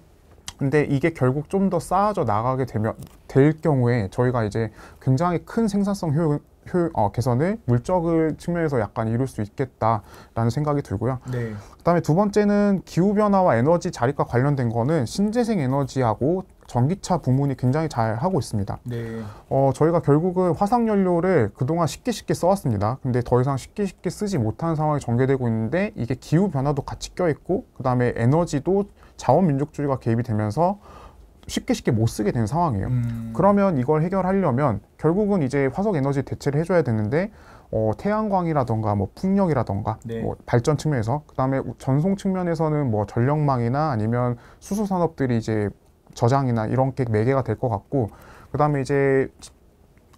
근데 이게 결국 좀 더 쌓아져 나가게 되면 될 경우에 저희가 이제 굉장히 큰 생산성 효율 효율 어, 개선을 물적을 측면에서 약간 이룰 수 있겠다라는 생각이 들고요. 네. 그다음에 두 번째는 기후 변화와 에너지 자립과 관련된 거는 신재생 에너지하고 전기차 부문이 굉장히 잘 하고 있습니다. 네. 어, 저희가 결국은 화석연료를 그동안 쉽게 쉽게 써왔습니다. 근데 더 이상 쉽게 쉽게 쓰지 못하는 상황이 전개되고 있는데 이게 기후변화도 같이 껴있고 그 다음에 에너지도 자원민족주의가 개입이 되면서 쉽게 쉽게 못 쓰게 된 상황이에요. 음. 그러면 이걸 해결하려면 결국은 이제 화석 에너지 대체를 해줘야 되는데 어, 태양광이라던가 뭐 풍력이라던가 네. 뭐 발전 측면에서 그다음에 전송 측면에서는 뭐 전력망이나 아니면 수소 산업들이 이제 저장이나 이런 게 매개가 될 것 같고 그 다음에 이제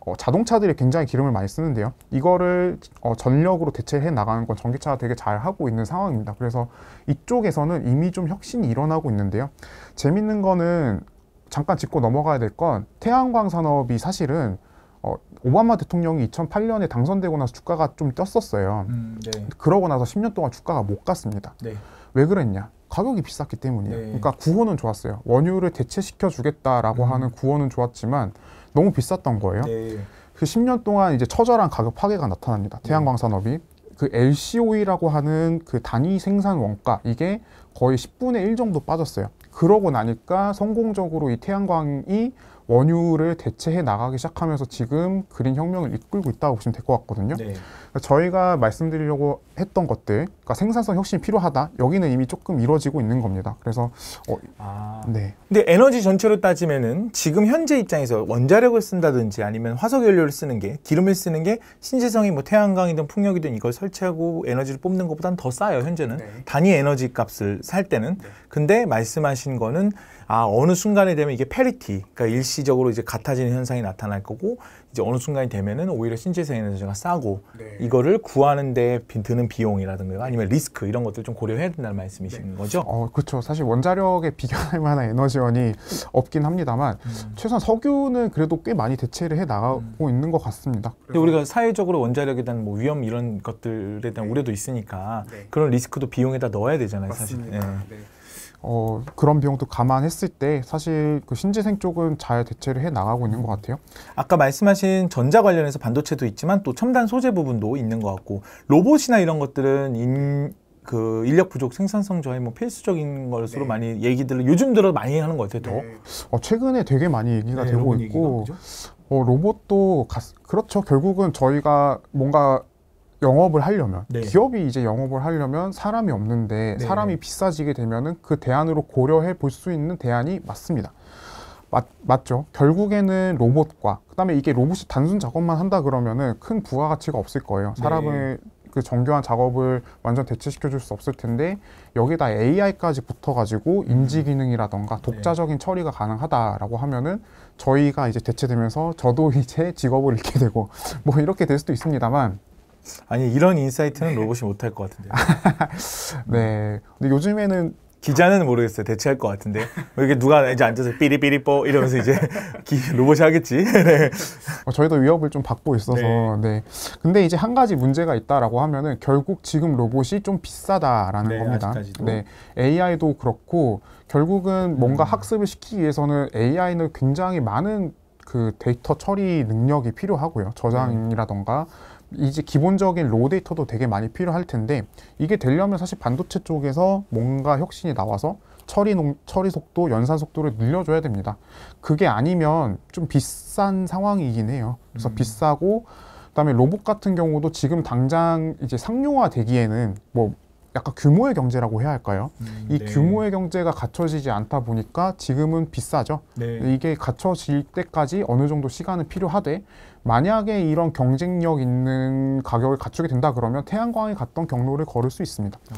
어, 자동차들이 굉장히 기름을 많이 쓰는데요. 이거를 어, 전력으로 대체해 나가는 건 전기차가 되게 잘 하고 있는 상황입니다. 그래서 이쪽에서는 이미 좀 혁신이 일어나고 있는데요. 재밌는 거는 잠깐 짚고 넘어가야 될 건 태양광 산업이 사실은 어, 오바마 대통령이 2008년에 당선되고 나서 주가가 좀 떴었어요. 음, 네. 그러고 나서 10년 동안 주가가 못 갔습니다. 네. 왜 그랬냐? 가격이 비쌌기 때문이에요. 네. 그러니까 구호는 좋았어요. 원유를 대체시켜 주겠다라고 음. 하는 구호는 좋았지만 너무 비쌌던 거예요. 네. 그 10년 동안 이제 처절한 가격 파괴가 나타납니다. 네. 태양광 산업이 그 LCOE라고 하는 그 단위 생산 원가 이게 거의 10분의 1 정도 빠졌어요. 그러고 나니까 성공적으로 이 태양광이 원유를 대체해 나가기 시작하면서 지금 그린 혁명을 이끌고 있다고 보시면 될 것 같거든요. 네. 저희가 말씀드리려고 했던 것들, 그러니까 생산성 혁신이 필요하다. 여기는 이미 조금 이루어지고 있는 겁니다. 그래서 어, 아. 네. 근데 에너지 전체로 따지면은 지금 현재 입장에서 원자력을 쓴다든지 아니면 화석 연료를 쓰는 게 기름을 쓰는 게 신재성이 뭐 태양광이든 풍력이든 이걸 설치하고 에너지를 뽑는 것보단 더 싸요. 현재는 네. 단위 에너지 값을 살 때는. 네. 근데 말씀하신 거는 아 어느 순간에 되면 이게 페리티, 그러니까 일시적으로 이제 같아지는 현상이 나타날 거고 이제 어느 순간이 되면은 오히려 신재생 에너지가 싸고 네. 이거를 구하는데 드는 비용이라든가 아니면 리스크 이런 것들 좀 고려해야 된다는 말씀이신 네. 거죠? 어, 그렇죠. 사실 원자력에 비교할 만한 에너지원이 없긴 합니다만 음. 최소한 석유는 그래도 꽤 많이 대체를 해 나가고 음. 있는 것 같습니다. 네. 근데 우리가 사회적으로 원자력에 대한 뭐 위험 이런 것들에 대한 네. 우려도 있으니까 네. 그런 리스크도 비용에다 넣어야 되잖아요, 맞습니다. 사실. 네. 네. 어, 그런 비용도 감안했을 때 사실 그 신재생 쪽은 잘 대체를 해 나가고 있는 것 같아요. 아까 말씀하신 전자 관련해서 반도체도 있지만 또 첨단 소재 부분도 있는 것 같고 로봇이나 이런 것들은 인, 그 인력 부족 생산성 저하 뭐 필수적인 것으로 네. 많이 얘기들을 요즘 들어 많이 하는 것 같아요. 네. 어, 최근에 되게 많이 네, 얘기가 네, 되고 있고 얘기가, 어, 로봇도 가, 그렇죠. 결국은 저희가 뭔가 영업을 하려면 네. 기업이 이제 영업을 하려면 사람이 없는데 네. 사람이 비싸지게 되면은 그 대안으로 고려해 볼 수 있는 대안이 맞습니다. 맞, 맞죠. 결국에는 로봇과 그다음에 이게 로봇이 단순 작업만 한다 그러면은 큰 부가가치가 없을 거예요. 네. 사람을 네. 그 정교한 작업을 완전 대체시켜 줄 수 없을 텐데 여기다 AI까지 붙어 가지고 음. 인지 기능이라던가 네. 독자적인 네. 처리가 가능하다라고 하면은 저희가 이제 대체되면서 저도 이제 직업을 잃게 되고 뭐 이렇게 될 수도 있습니다만 아니 이런 인사이트는 로봇이 못할 것같은데 네. 근데 요즘에는 기자는 모르겠어요. 대체할 것 같은데. 뭐 이렇게 누가 이제 앉아서 삐리삐리뽀 이러면서 이제 로봇이 하겠지. 네. 어, 저희도 위협을 좀 받고 있어서. 네. 네. 근데 이제 한 가지 문제가 있다라고 하면은 결국 지금 로봇이 좀 비싸다라는 네, 겁니다. 아직까지도. 네. AI도 그렇고 결국은 뭔가 음. 학습을 시키기 위해서는 AI는 굉장히 많은 그 데이터 처리 능력이 필요하고요. 저장이라던가 음. 이제 기본적인 로 데이터도 되게 많이 필요할 텐데 이게 되려면 사실 반도체 쪽에서 뭔가 혁신이 나와서 처리, 농, 처리 속도, 연산 속도를 늘려줘야 됩니다. 그게 아니면 좀 비싼 상황이긴 해요. 그래서 음. 비싸고 그다음에 로봇 같은 경우도 지금 당장 이제 상용화 되기에는 뭐 약간 규모의 경제라고 해야 할까요? 음, 이 네. 규모의 경제가 갖춰지지 않다 보니까 지금은 비싸죠. 네. 이게 갖춰질 때까지 어느 정도 시간은 필요하되 만약에 이런 경쟁력 있는 가격을 갖추게 된다 그러면 태양광이 갔던 경로를 걸을 수 있습니다. 아.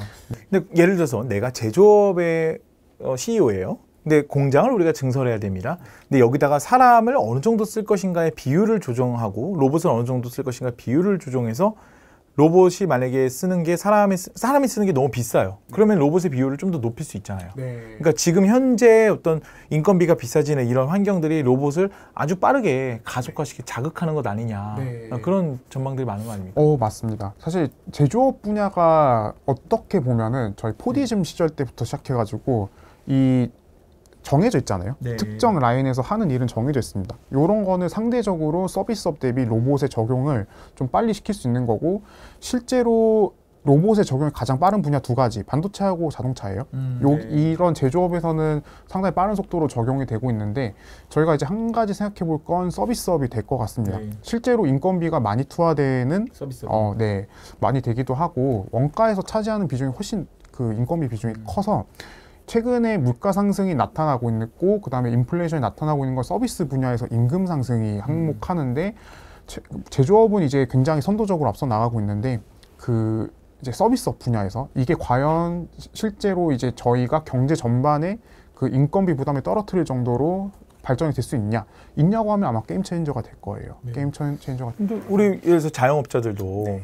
근데 예를 들어서 내가 제조업의 어, CEO예요. 근데 공장을 우리가 증설해야 됩니다. 근데 여기다가 사람을 어느 정도 쓸 것인가의 비율을 조정하고 로봇을 어느 정도 쓸 것인가 비율을 조정해서 로봇이 만약에 쓰는 게 사람이 사람이 쓰는 게 너무 비싸요. 네. 그러면 로봇의 비율을 좀 더 높일 수 있잖아요. 네. 그러니까 지금 현재 어떤 인건비가 비싸지는 이런 환경들이 로봇을 아주 빠르게 가속화시키 네. 자극하는 것 아니냐 네. 아, 그런 전망들이 많은 거 아닙니까? 어 맞습니다. 사실 제조업 분야가 어떻게 보면은 저희 포디즘 시절 때부터 시작해가지고 이 정해져 있잖아요. 네. 특정 라인에서 하는 일은 정해져 있습니다. 이런 거는 상대적으로 서비스업 대비 로봇의 적용을 좀 빨리 시킬 수 있는 거고 실제로 로봇의 적용이 가장 빠른 분야 두 가지 반도체하고 자동차예요. 음, 요, 네. 이런 제조업에서는 상당히 빠른 속도로 적용이 되고 있는데 저희가 이제 한 가지 생각해 볼 건 서비스업이 될 것 같습니다. 네. 실제로 인건비가 많이 투하되는 서비스업 어, 네 많이 되기도 하고 원가에서 차지하는 비중이 훨씬 그 인건비 비중이 음. 커서 최근에 물가 상승이 나타나고 있고 그다음에 인플레이션이 나타나고 있는 건 서비스 분야에서 임금 상승이 항목하는데 음. 제조업은 이제 굉장히 선도적으로 앞서 나가고 있는데 그 이제 서비스업 분야에서 이게 과연 실제로 이제 저희가 경제 전반에 그 인건비 부담을 떨어뜨릴 정도로 발전이 될 수 있냐 있냐고 하면 아마 게임 체인저가 될 거예요. 네. 게임 체인저가. 우리 예를 들어서 자영업자들도 네.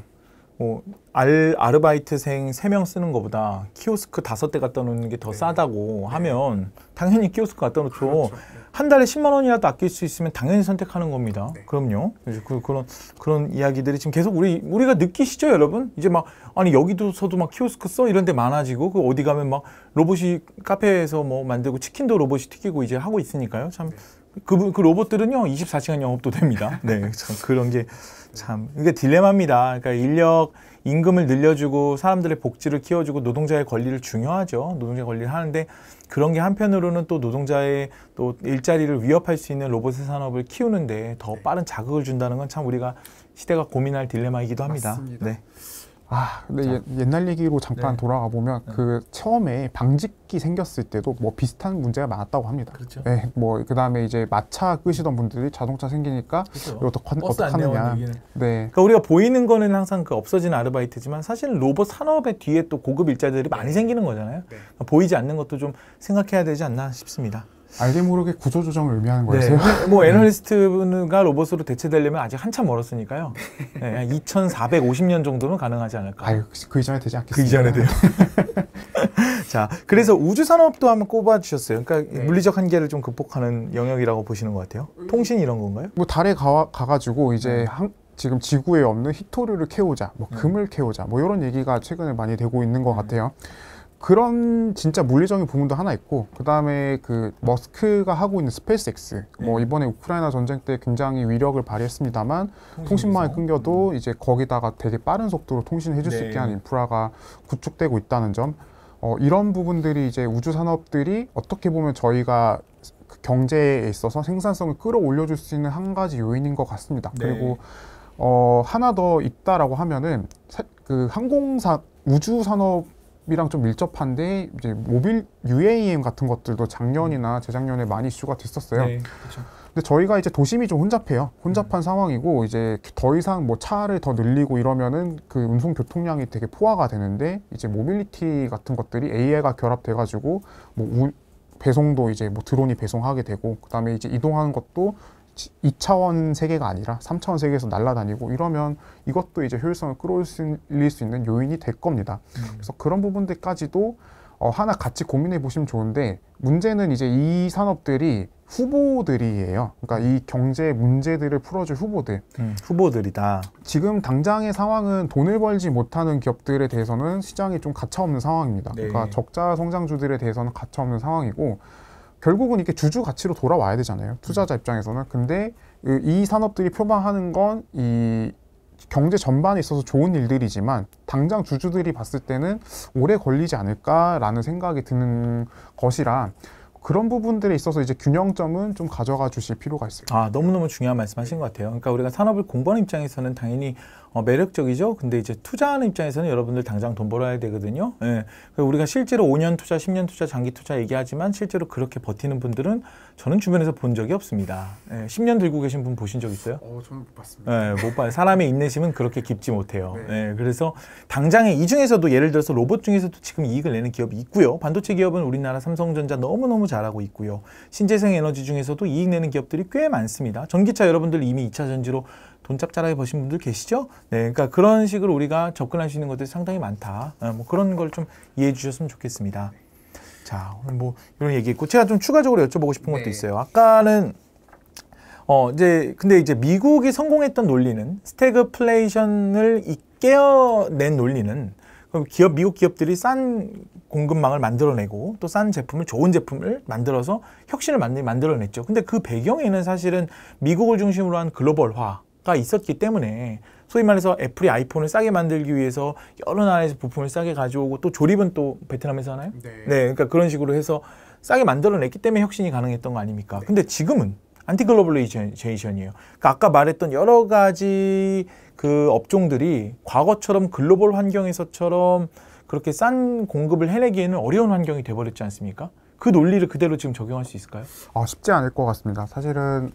뭐 알, 아르바이트생 세 명 쓰는 것보다 키오스크 다섯 대 갖다 놓는 게더 네. 싸다고 네. 하면 당연히 키오스크 갖다 놓죠. 그렇죠. 네. 한 달에 십만 원이라도 아낄 수 있으면 당연히 선택하는 겁니다. 네. 그럼요. 그, 그런 그런 이야기들이 지금 계속 우리 우리가 느끼시죠, 여러분? 이제 막 아니 여기도서도 막 키오스크 써 이런 데 많아지고 그 어디 가면 막 로봇이 카페에서 뭐 만들고 치킨도 로봇이 튀기고 이제 하고 있으니까요. 참 네. 그, 그 로봇들은요, 24시간 영업도 됩니다. 네, 참 그런 게 참, 이게 딜레마입니다. 그러니까 인력, 임금을 늘려주고 사람들의 복지를 키워주고 노동자의 권리를 중요하죠. 노동자의 권리를 하는데 그런 게 한편으로는 또 노동자의 또 일자리를 위협할 수 있는 로봇의 산업을 키우는데 더 네. 빠른 자극을 준다는 건 참 우리가 시대가 고민할 딜레마이기도 합니다. 맞습니다. 네. 아, 근데 예, 옛날 얘기로 잠깐 네. 돌아가 보면 네. 그 처음에 방직기 생겼을 때도 뭐 비슷한 문제가 많았다고 합니다. 그렇죠. 네, 뭐 그다음에 이제 마차 끄시던 분들이 자동차 생기니까 그렇죠. 이거 어떻게 하느냐. 네. 그러니까 우리가 보이는 거는 항상 그 없어진 아르바이트지만 사실 로봇 산업의 뒤에 또 고급 일자들이 많이 생기는 거잖아요. 그러니까 보이지 않는 것도 좀 생각해야 되지 않나 싶습니다. 알게 모르게 구조 조정을 의미하는 네. 거였어요. 네. 뭐, 뭐 음. 애널리스트가 로봇으로 대체되려면 아직 한참 멀었으니까요. 네, 2,450년 정도면 가능하지 않을까. 아유, 그, 그 이전에 되지 않겠습니까? 그 이전에 돼요. 자, 그래서 우주 산업도 한번 꼽아 주셨어요. 그러니까 네. 물리적 한계를 좀 극복하는 영역이라고 보시는 것 같아요. 음. 통신 이런 건가요? 뭐 달에 가, 가가지고 이제 네. 한, 지금 지구에 없는 히토류를 캐오자, 뭐 음. 금을 캐오자, 뭐 이런 얘기가 최근에 많이 되고 있는 것 같아요. 그런 진짜 물리적인 부분도 하나 있고 그다음에 그 머스크가 하고 있는 스페이스X 뭐 네. 뭐 이번에 우크라이나 전쟁 때 굉장히 위력을 발휘했습니다만 통신망이 끊겨도 음. 이제 거기다가 되게 빠른 속도로 통신해 을 줄수 있게 한 네. 인프라가 구축되고 있다는 점 어, 이런 부분들이 이제 우주 산업들이 어떻게 보면 저희가 그 경제에 있어서 생산성을 끌어올려줄 수 있는 한 가지 요인인 것 같습니다. 네. 그리고 어, 하나 더 있다라고 하면은 그 항공사 우주 산업 이랑 좀 밀접한데 이제 모빌 UAM 같은 것들도 작년이나 재작년에 많이 이슈가 됐었어요. 네, 그렇죠. 근데 저희가 이제 도심이 좀 혼잡해요. 혼잡한 음. 상황이고 이제 더 이상 뭐 차를 더 늘리고 이러면은 그 운송 교통량이 되게 포화가 되는데 이제 모빌리티 같은 것들이 AI가 결합돼 가지고 뭐 우, 배송도 이제 뭐 드론이 배송하게 되고 그다음에 이제 이동하는 것도 2차원 세계가 아니라 3차원 세계에서 날아다니고 이러면 이것도 이제 효율성을 끌어올릴 수 있는 요인이 될 겁니다. 음. 그래서 그런 부분들까지도 어, 하나 같이 고민해 보시면 좋은데 문제는 이제 이 산업들이 후보들이에요. 그러니까 이 경제 문제들을 풀어줄 후보들. 음, 후보들이다. 지금 당장의 상황은 돈을 벌지 못하는 기업들에 대해서는 시장이 좀 가차없는 상황입니다. 네. 그러니까 적자 성장주들에 대해서는 가차없는 상황이고 결국은 이게 렇 주주 가치로 돌아와야 되잖아요. 투자자 음. 입장에서는. 근데 그 이 산업들이 표방하는 건 이 경제 전반에 있어서 좋은 일들이지만 당장 주주들이 봤을 때는 오래 걸리지 않을까라는 생각이 드는 것이라 그런 부분들에 있어서 이제 균형점은 좀 가져가 주실 필요가 있어요. 아, 너무너무 중요한 말씀 하신 것 같아요. 그러니까 우리가 산업을 공부하는 입장에서는 당연히 어, 매력적이죠. 근데 이제 투자하는 입장에서는 여러분들 당장 돈 벌어야 되거든요. 예. 우리가 실제로 5년 투자, 10년 투자, 장기 투자 얘기하지만 실제로 그렇게 버티는 분들은 저는 주변에서 본 적이 없습니다. 예. 10년 들고 계신 분 보신 적 있어요? 어, 저는 못 봤습니다. 예, 못 봐요. 사람의 인내심은 그렇게 깊지 못해요. 네. 예. 그래서 당장에 이 중에서도 예를 들어서 로봇 중에서도 지금 이익을 내는 기업이 있고요. 반도체 기업은 우리나라 삼성전자 너무너무 잘하고 있고요. 신재생 에너지 중에서도 이익 내는 기업들이 꽤 많습니다. 전기차 여러분들 이미 2차 전지로 돈 짭짤하게 버신 분들 계시죠? 네, 그러니까 그런 식으로 우리가 접근할 수 있는 것들이 상당히 많다. 어, 뭐 그런 걸 좀 이해해 주셨으면 좋겠습니다. 자, 오늘 뭐 이런 얘기있고 제가 좀 추가적으로 여쭤보고 싶은 것도 네. 있어요. 아까는 어 이제 근데 이제 미국이 성공했던 논리는 스태그플레이션을 이 깨어낸 논리는 그럼 기업 미국 기업들이 싼 공급망을 만들어내고 또 싼 제품을 좋은 제품을 만들어서 혁신을 만들어냈죠. 근데 그 배경에는 사실은 미국을 중심으로 한 글로벌화 가 있었기 때문에 소위 말해서 애플이 아이폰을 싸게 만들기 위해서 여러 나라에서 부품을 싸게 가져오고 또 조립은 또 베트남에서 하나요? 네. 네 그러니까 그런 식으로 해서 싸게 만들어냈기 때문에 혁신이 가능했던 거 아닙니까? 네. 근데 지금은 안티글로벌레이제이션이에요. 그러니까 아까 말했던 여러 가지 그 업종들이 과거처럼 글로벌 환경에서처럼 그렇게 싼 공급을 해내기에는 어려운 환경이 돼버렸지 않습니까? 그 논리를 그대로 지금 적용할 수 있을까요? 아, 쉽지 않을 것 같습니다. 사실은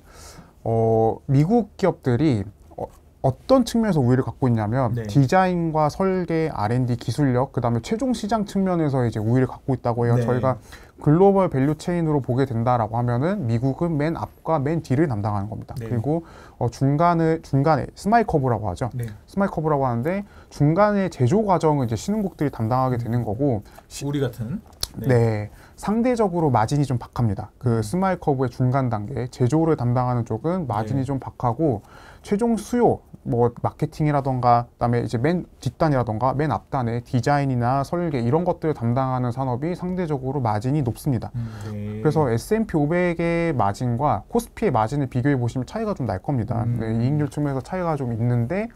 어, 미국 기업들이 어, 어떤 측면에서 우위를 갖고 있냐면 네. 디자인과 설계, R&D 기술력, 그다음에 최종 시장 측면에서 이제 우위를 갖고 있다고 해요. 네. 저희가 글로벌 밸류 체인으로 보게 된다라고 하면은 미국은 맨 앞과 맨 뒤를 담당하는 겁니다. 네. 그리고 어, 중간을 중간에 스마일 커브라고 하죠. 네. 스마일 커브라고 하는데 중간에 제조 과정을 이제 신흥국들이 담당하게 음. 되는 거고 시, 우리 같은 네. 네. 상대적으로 마진이 좀 박합니다. 그 음. 스마일 커브의 중간 단계 제조를 담당하는 쪽은 마진이 네. 좀 박하고 최종 수요 뭐 마케팅이라던가 그다음에 이제 맨 뒷단이라던가 맨 앞단에 디자인이나 설계 이런 것들을 담당하는 산업이 상대적으로 마진이 높습니다. 음, 네. 그래서 S&P 500의 마진과 코스피의 마진을 비교해 보시면 차이가 좀 날 겁니다. 음. 네, 이익률 측면에서 차이가 좀 있는데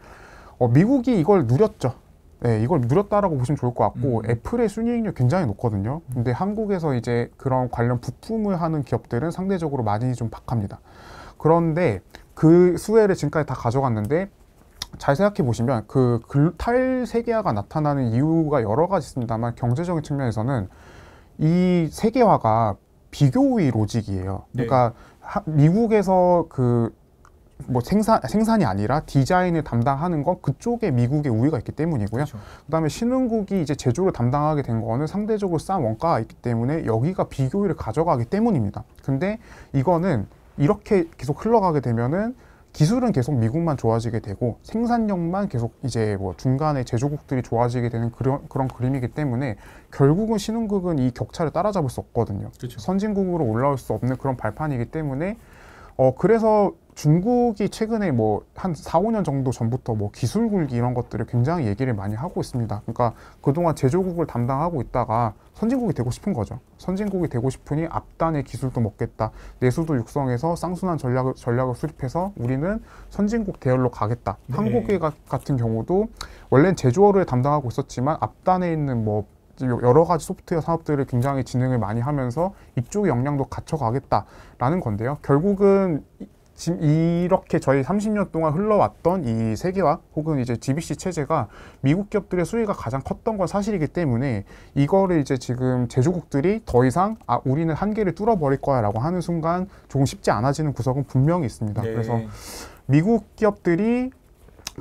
어, 미국이 이걸 누렸죠. 네, 이걸 누렸다라고 보시면 좋을 것 같고 음. 애플의 순이익률 굉장히 높거든요. 근데 한국에서 이제 그런 관련 부품을 하는 기업들은 상대적으로 마진이 좀 박합니다. 그런데 그 수혜를 지금까지 다 가져갔는데 잘 생각해 보시면 그 탈세계화가 나타나는 이유가 여러 가지 있습니다만 경제적인 측면에서는 이 세계화가 비교의 로직이에요. 네. 그러니까 미국에서 그뭐 생산 생산이 아니라 디자인을 담당하는 건 그쪽에 미국의 우위가 있기 때문이고요. 그렇죠. 그다음에 신흥국이 이제 제조를 담당하게 된 거는 상대적으로 싼 원가가 있기 때문에 여기가 비교율을 가져가기 때문입니다. 근데 이거는 이렇게 계속 흘러가게 되면은 기술은 계속 미국만 좋아지게 되고 생산력만 계속 이제 뭐 중간에 제조국들이 좋아지게 되는 그런, 그런 그림이기 때문에 결국은 신흥국은 이 격차를 따라잡을 수 없거든요. 그렇죠. 선진국으로 올라올 수 없는 그런 발판이기 때문에 어, 그래서 중국이 최근에 뭐 한 4, 5년 정도 전부터 뭐 기술 굴기 이런 것들을 굉장히 얘기를 많이 하고 있습니다. 그러니까 그동안 제조국을 담당하고 있다가 선진국이 되고 싶은 거죠. 선진국이 되고 싶으니 앞단의 기술도 먹겠다. 내수도 육성해서 쌍순환 전략을, 전략을 수립해서 우리는 선진국 대열로 가겠다. 네. 한국 같은 경우도 원래는 제조업을 담당하고 있었지만 앞단에 있는 뭐 여러 가지 소프트웨어 사업들을 굉장히 진행을 많이 하면서 이쪽 역량도 갖춰가겠다라는 건데요. 결국은 지금 이렇게 저희 30년 동안 흘러왔던 이 세계화 혹은 이제 GBC 체제가 미국 기업들의 수위가 가장 컸던 건 사실이기 때문에 이거를 이제 지금 제조국들이 더 이상 아 우리는 한계를 뚫어버릴 거야라고 하는 순간 조금 쉽지 않아지는 구석은 분명히 있습니다. 네. 그래서 미국 기업들이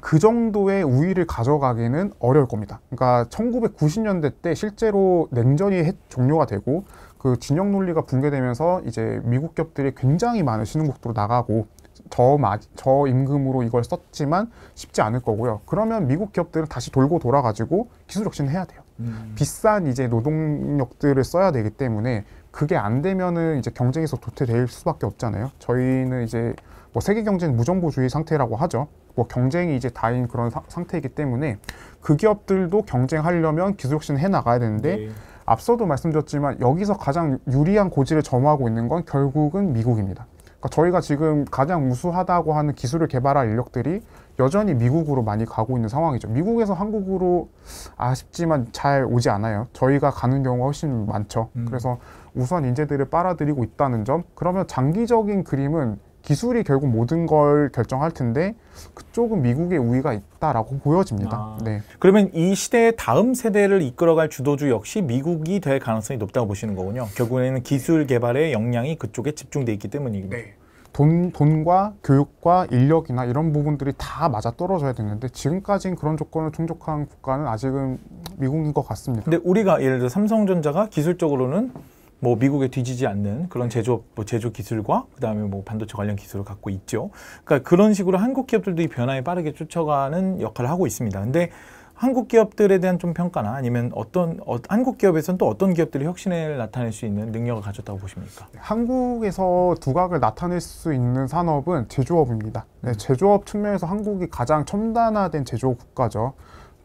그 정도의 우위를 가져가기는 어려울 겁니다. 그러니까 1990년대 때 실제로 냉전이 종료가 되고 그 진영 논리가 붕괴되면서 이제 미국 기업들이 굉장히 많은 신흥국도로 나가고 저, 마, 저 임금으로 이걸 썼지만 쉽지 않을 거고요. 그러면 미국 기업들은 다시 돌고 돌아가지고 기술 혁신을 해야 돼요. 음. 비싼 이제 노동력들을 써야 되기 때문에 그게 안 되면은 이제 경쟁에서 도태될 수밖에 없잖아요. 저희는 이제 뭐 세계 경쟁 무정부주의 상태라고 하죠. 뭐 경쟁이 이제 다인 그런 사, 상태이기 때문에 그 기업들도 경쟁하려면 기술 혁신을 해 나가야 되는데 네. 앞서도 말씀드렸지만 여기서 가장 유리한 고지를 점하고 있는 건 결국은 미국입니다. 그러니까 저희가 지금 가장 우수하다고 하는 기술을 개발할 인력들이 여전히 미국으로 많이 가고 있는 상황이죠. 미국에서 한국으로 아쉽지만 잘 오지 않아요. 저희가 가는 경우가 훨씬 많죠. 음. 그래서 우선 인재들을 빨아들이고 있다는 점. 그러면 장기적인 그림은 기술이 결국 모든 걸 결정할 텐데 그쪽은 미국의 우위가 있다라고 보여집니다. 아, 네. 그러면 이 시대의 다음 세대를 이끌어갈 주도주 역시 미국이 될 가능성이 높다고 보시는 거군요. 결국에는 기술 개발의 역량이 그쪽에 집중돼 있기 때문이군요. 네. 돈, 돈과 교육과 인력이나 이런 부분들이 다 맞아 떨어져야 되는데 지금까지는 그런 조건을 충족한 국가는 아직은 미국인 것 같습니다. 근데 우리가 예를 들어 삼성전자가 기술적으로는 뭐 미국에 뒤지지 않는 그런 제조업, 뭐 제조 기술과 그다음에 뭐 반도체 관련 기술을 갖고 있죠. 그러니까 그런 식으로 한국 기업들도 이 변화에 빠르게 쫓아가는 역할을 하고 있습니다. 근데 한국 기업들에 대한 좀 평가나 아니면 어떤 어, 한국 기업에서는 또 어떤 기업들이 혁신을 나타낼 수 있는 능력을 가졌다고 보십니까? 한국에서 두각을 나타낼 수 있는 산업은 제조업입니다. 네, 음. 제조업 측면에서 한국이 가장 첨단화된 제조 국가죠.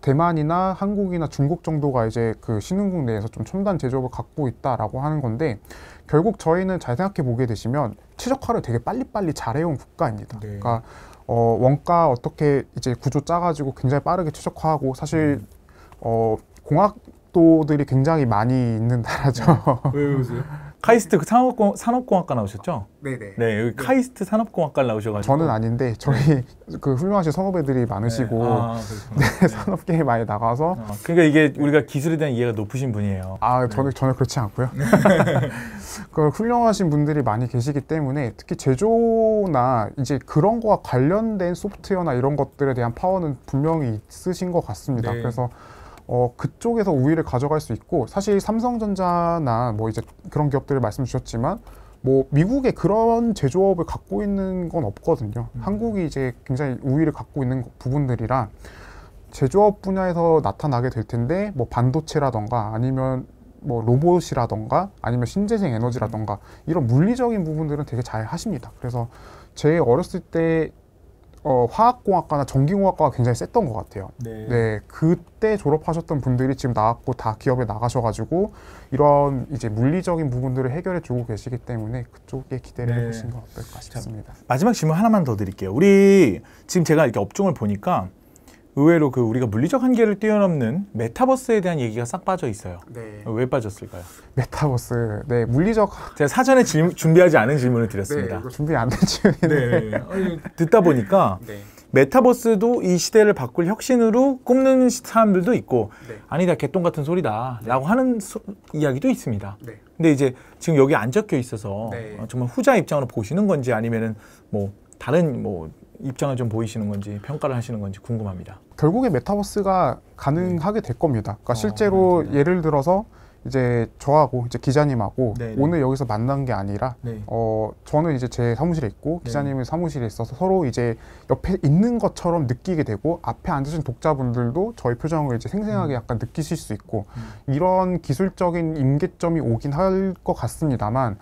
대만이나 한국이나 중국 정도가 이제 그 신흥국 내에서 좀 첨단 제조업을 갖고 있다라고 하는 건데 결국 저희는 잘 생각해 보게 되시면 최적화를 되게 빨리빨리 잘해온 국가입니다. 네. 그러니까 어, 원가 어떻게 이제 구조 짜가지고 굉장히 빠르게 최적화하고 사실 음. 어, 공학도들이 굉장히 많이 있는 나라죠. 왜 그러세요? 카이스트 그 산업공, 산업공학과 나오셨죠? 네네. 네, 여기 네. 카이스트 산업공학과 나오셔가지고. 저는 아닌데, 저희 네. 그 훌륭하신 선후배들이 네. 많으시고, 아, 네, 산업계에 많이 나가서. 아, 그러니까 이게 우리가 기술에 대한 이해가 높으신 분이에요. 아, 저는 전혀 그렇지 않고요. 그 훌륭하신 분들이 많이 계시기 때문에, 특히 제조나 이제 그런 거와 관련된 소프트웨어나 이런 것들에 대한 파워는 분명히 있으신 것 같습니다. 그래서 어, 그쪽에서 우위를 가져갈 수 있고 사실 삼성전자나 뭐 이제 그런 기업들을 말씀 주셨지만 뭐 미국에 그런 제조업을 갖고 있는 건 없거든요. 음. 한국이 이제 굉장히 우위를 갖고 있는 부분들이라 제조업 분야에서 나타나게 될 텐데 뭐 반도체라던가 아니면 뭐 로봇이라던가 아니면 신재생 에너지라던가 이런 물리적인 부분들은 되게 잘 하십니다. 그래서 제 어렸을 때 어, 화학공학과나 전기공학과가 굉장히 셌던 것 같아요. 네. 네. 그때 졸업하셨던 분들이 지금 나왔고 다 기업에 나가셔가지고 이런 이제 물리적인 부분들을 해결해 주고 계시기 때문에 그쪽에 기대를 네. 해보시는 건 어떨까 싶습니다. 자, 마지막 질문 하나만 더 드릴게요. 우리 지금 제가 이렇게 업종을 보니까 의외로 그 우리가 물리적 한계를 뛰어넘는 메타버스에 대한 얘기가 싹 빠져 있어요. 네. 왜 빠졌을까요? 메타버스, 네 물리적 제가 사전에 질, 준비하지 않은 질문을 드렸습니다. 네, 준비 안 된 질문이네. 네. 네. 듣다 보니까 네. 메타버스도 이 시대를 바꿀 혁신으로 꼽는 사람들도 있고 네. 아니다 개똥 같은 소리다라고 네. 하는 소, 이야기도 있습니다. 네. 근데 이제 지금 여기 안 적혀 있어서 네. 어, 정말 후자 입장으로 보시는 건지 아니면은 뭐 다른 뭐 입장을 좀 보이시는 건지 평가를 하시는 건지 궁금합니다. 결국에 메타버스가 가능하게 네. 될 겁니다. 그러니까 어, 실제로 맞 예를 들어서 이제 저하고 이제 기자님하고 네네. 네. 오늘 여기서 만난 게 아니라 네. 어 저는 이제 제 사무실에 있고 네. 기자님의 네. 사무실에 있어서 서로 이제 옆에 있는 것처럼 느끼게 되고 앞에 앉으신 독자분들도 저희 표정을 이제 생생하게 음. 약간 느끼실 수 있고 음. 이런 기술적인 임계점이 오긴 할 것 같습니다만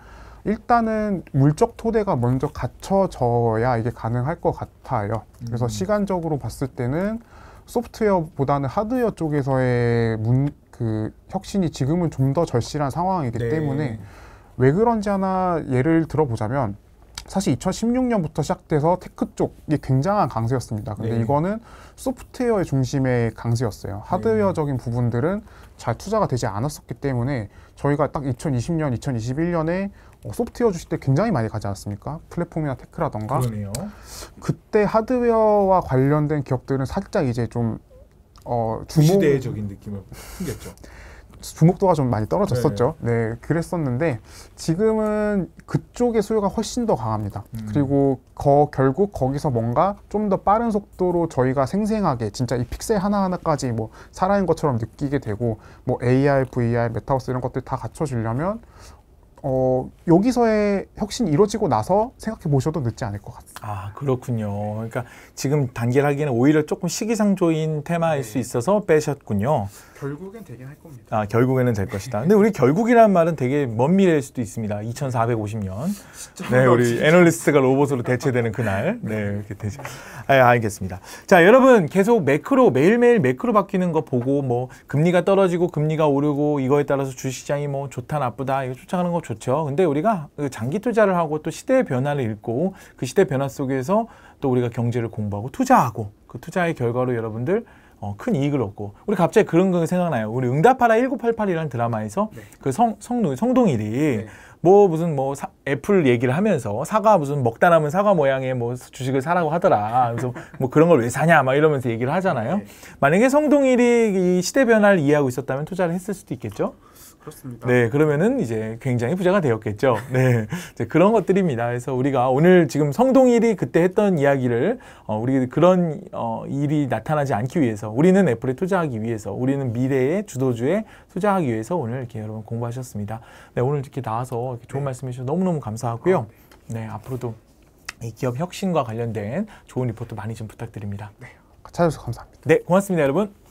일단은 물적 토대가 먼저 갖춰져야 이게 가능할 것 같아요. 그래서 음. 시간적으로 봤을 때는 소프트웨어보다는 하드웨어 쪽에서의 문, 그 혁신이 지금은 좀 더 절실한 상황이기 네. 때문에 왜 그런지 하나 예를 들어보자면 사실 2016년부터 시작돼서 테크 쪽이 굉장한 강세였습니다. 근데 네. 이거는 소프트웨어의 중심의 강세였어요. 네. 하드웨어적인 부분들은 잘 투자가 되지 않았었기 때문에 저희가 딱 2020년, 2021년에 어, 소프트웨어 주실 때 굉장히 많이 가지 않았습니까? 플랫폼이나 테크라던가. 그러네요. 그때 하드웨어와 관련된 기업들은 살짝 이제 좀 어, 주목 시대적인 느낌을 풍겼죠. 주목도가 좀 많이 떨어졌었죠. 네네. 네, 그랬었는데 지금은 그쪽의 수요가 훨씬 더 강합니다. 음. 그리고 거, 결국 거기서 뭔가 좀 더 빠른 속도로 저희가 생생하게 진짜 이 픽셀 하나하나까지 뭐 살아있는 것처럼 느끼게 되고 뭐 AR, VR, 메타버스 이런 것들 다갖춰주려면 어, 여기서의 혁신이 이루어지고 나서 생각해 보셔도 늦지 않을 것 같습니다. 아, 그렇군요. 그러니까 지금 단계를 하기에는 오히려 조금 시기상조인 테마일 네. 수 있어서 빼셨군요. 결국엔 되긴 할 겁니다. 아, 결국에는 될 것이다. 근데 우리 결국이라 말은 되게 먼 미래일 수도 있습니다. 2450년. 네, 우리 진짜. 애널리스트가 로봇으로 대체되는 그날. 네, 이렇게 되죠. 아, 알겠습니다. 자, 여러분 계속 매크로 매일매일 매크로 바뀌는 거 보고 뭐 금리가 떨어지고 금리가 오르고 이거에 따라서 주시장이 뭐 좋다 나쁘다 이거 쫓아가는 거 좋죠. 근데 우리가 그 장기 투자를 하고 또 시대의 변화를 읽고 그 시대 변화 속에서 또 우리가 경제를 공부하고 투자하고 그 투자의 결과로 여러분들 어, 큰 이익을 얻고 우리 갑자기 그런 거 생각나요. 우리 응답하라 1988이라는 드라마에서 네. 그성 성누 성동일이 네. 뭐 무슨 뭐 사, 애플 얘기를 하면서 사과 무슨 먹다 남은 사과 모양의 뭐 주식을 사라고 하더라. 그래서 뭐 그런 걸 왜 사냐 막 이러면서 얘기를 하잖아요. 네. 만약에 성동일이 이 시대 변화를 이해하고 있었다면 투자를 했을 수도 있겠죠. 그렇습니다. 네, 그러면은 이제 굉장히 부자가 되었겠죠. 네, 이제 그런 것들입니다. 그래서 우리가 오늘 지금 성동일이 그때 했던 이야기를 어, 우리 그런 어, 일이 나타나지 않기 위해서 우리는 애플에 투자하기 위해서 우리는 미래의 주도주에 투자하기 위해서 오늘 이렇게 여러분 공부하셨습니다. 네, 오늘 이렇게 나와서 이렇게 좋은 네. 말씀해 주셔서 너무너무 감사하고요. 아, 네. 네, 앞으로도 이 기업 혁신과 관련된 좋은 리포트 많이 좀 부탁드립니다. 네, 찾아주셔서 감사합니다. 네, 고맙습니다, 여러분.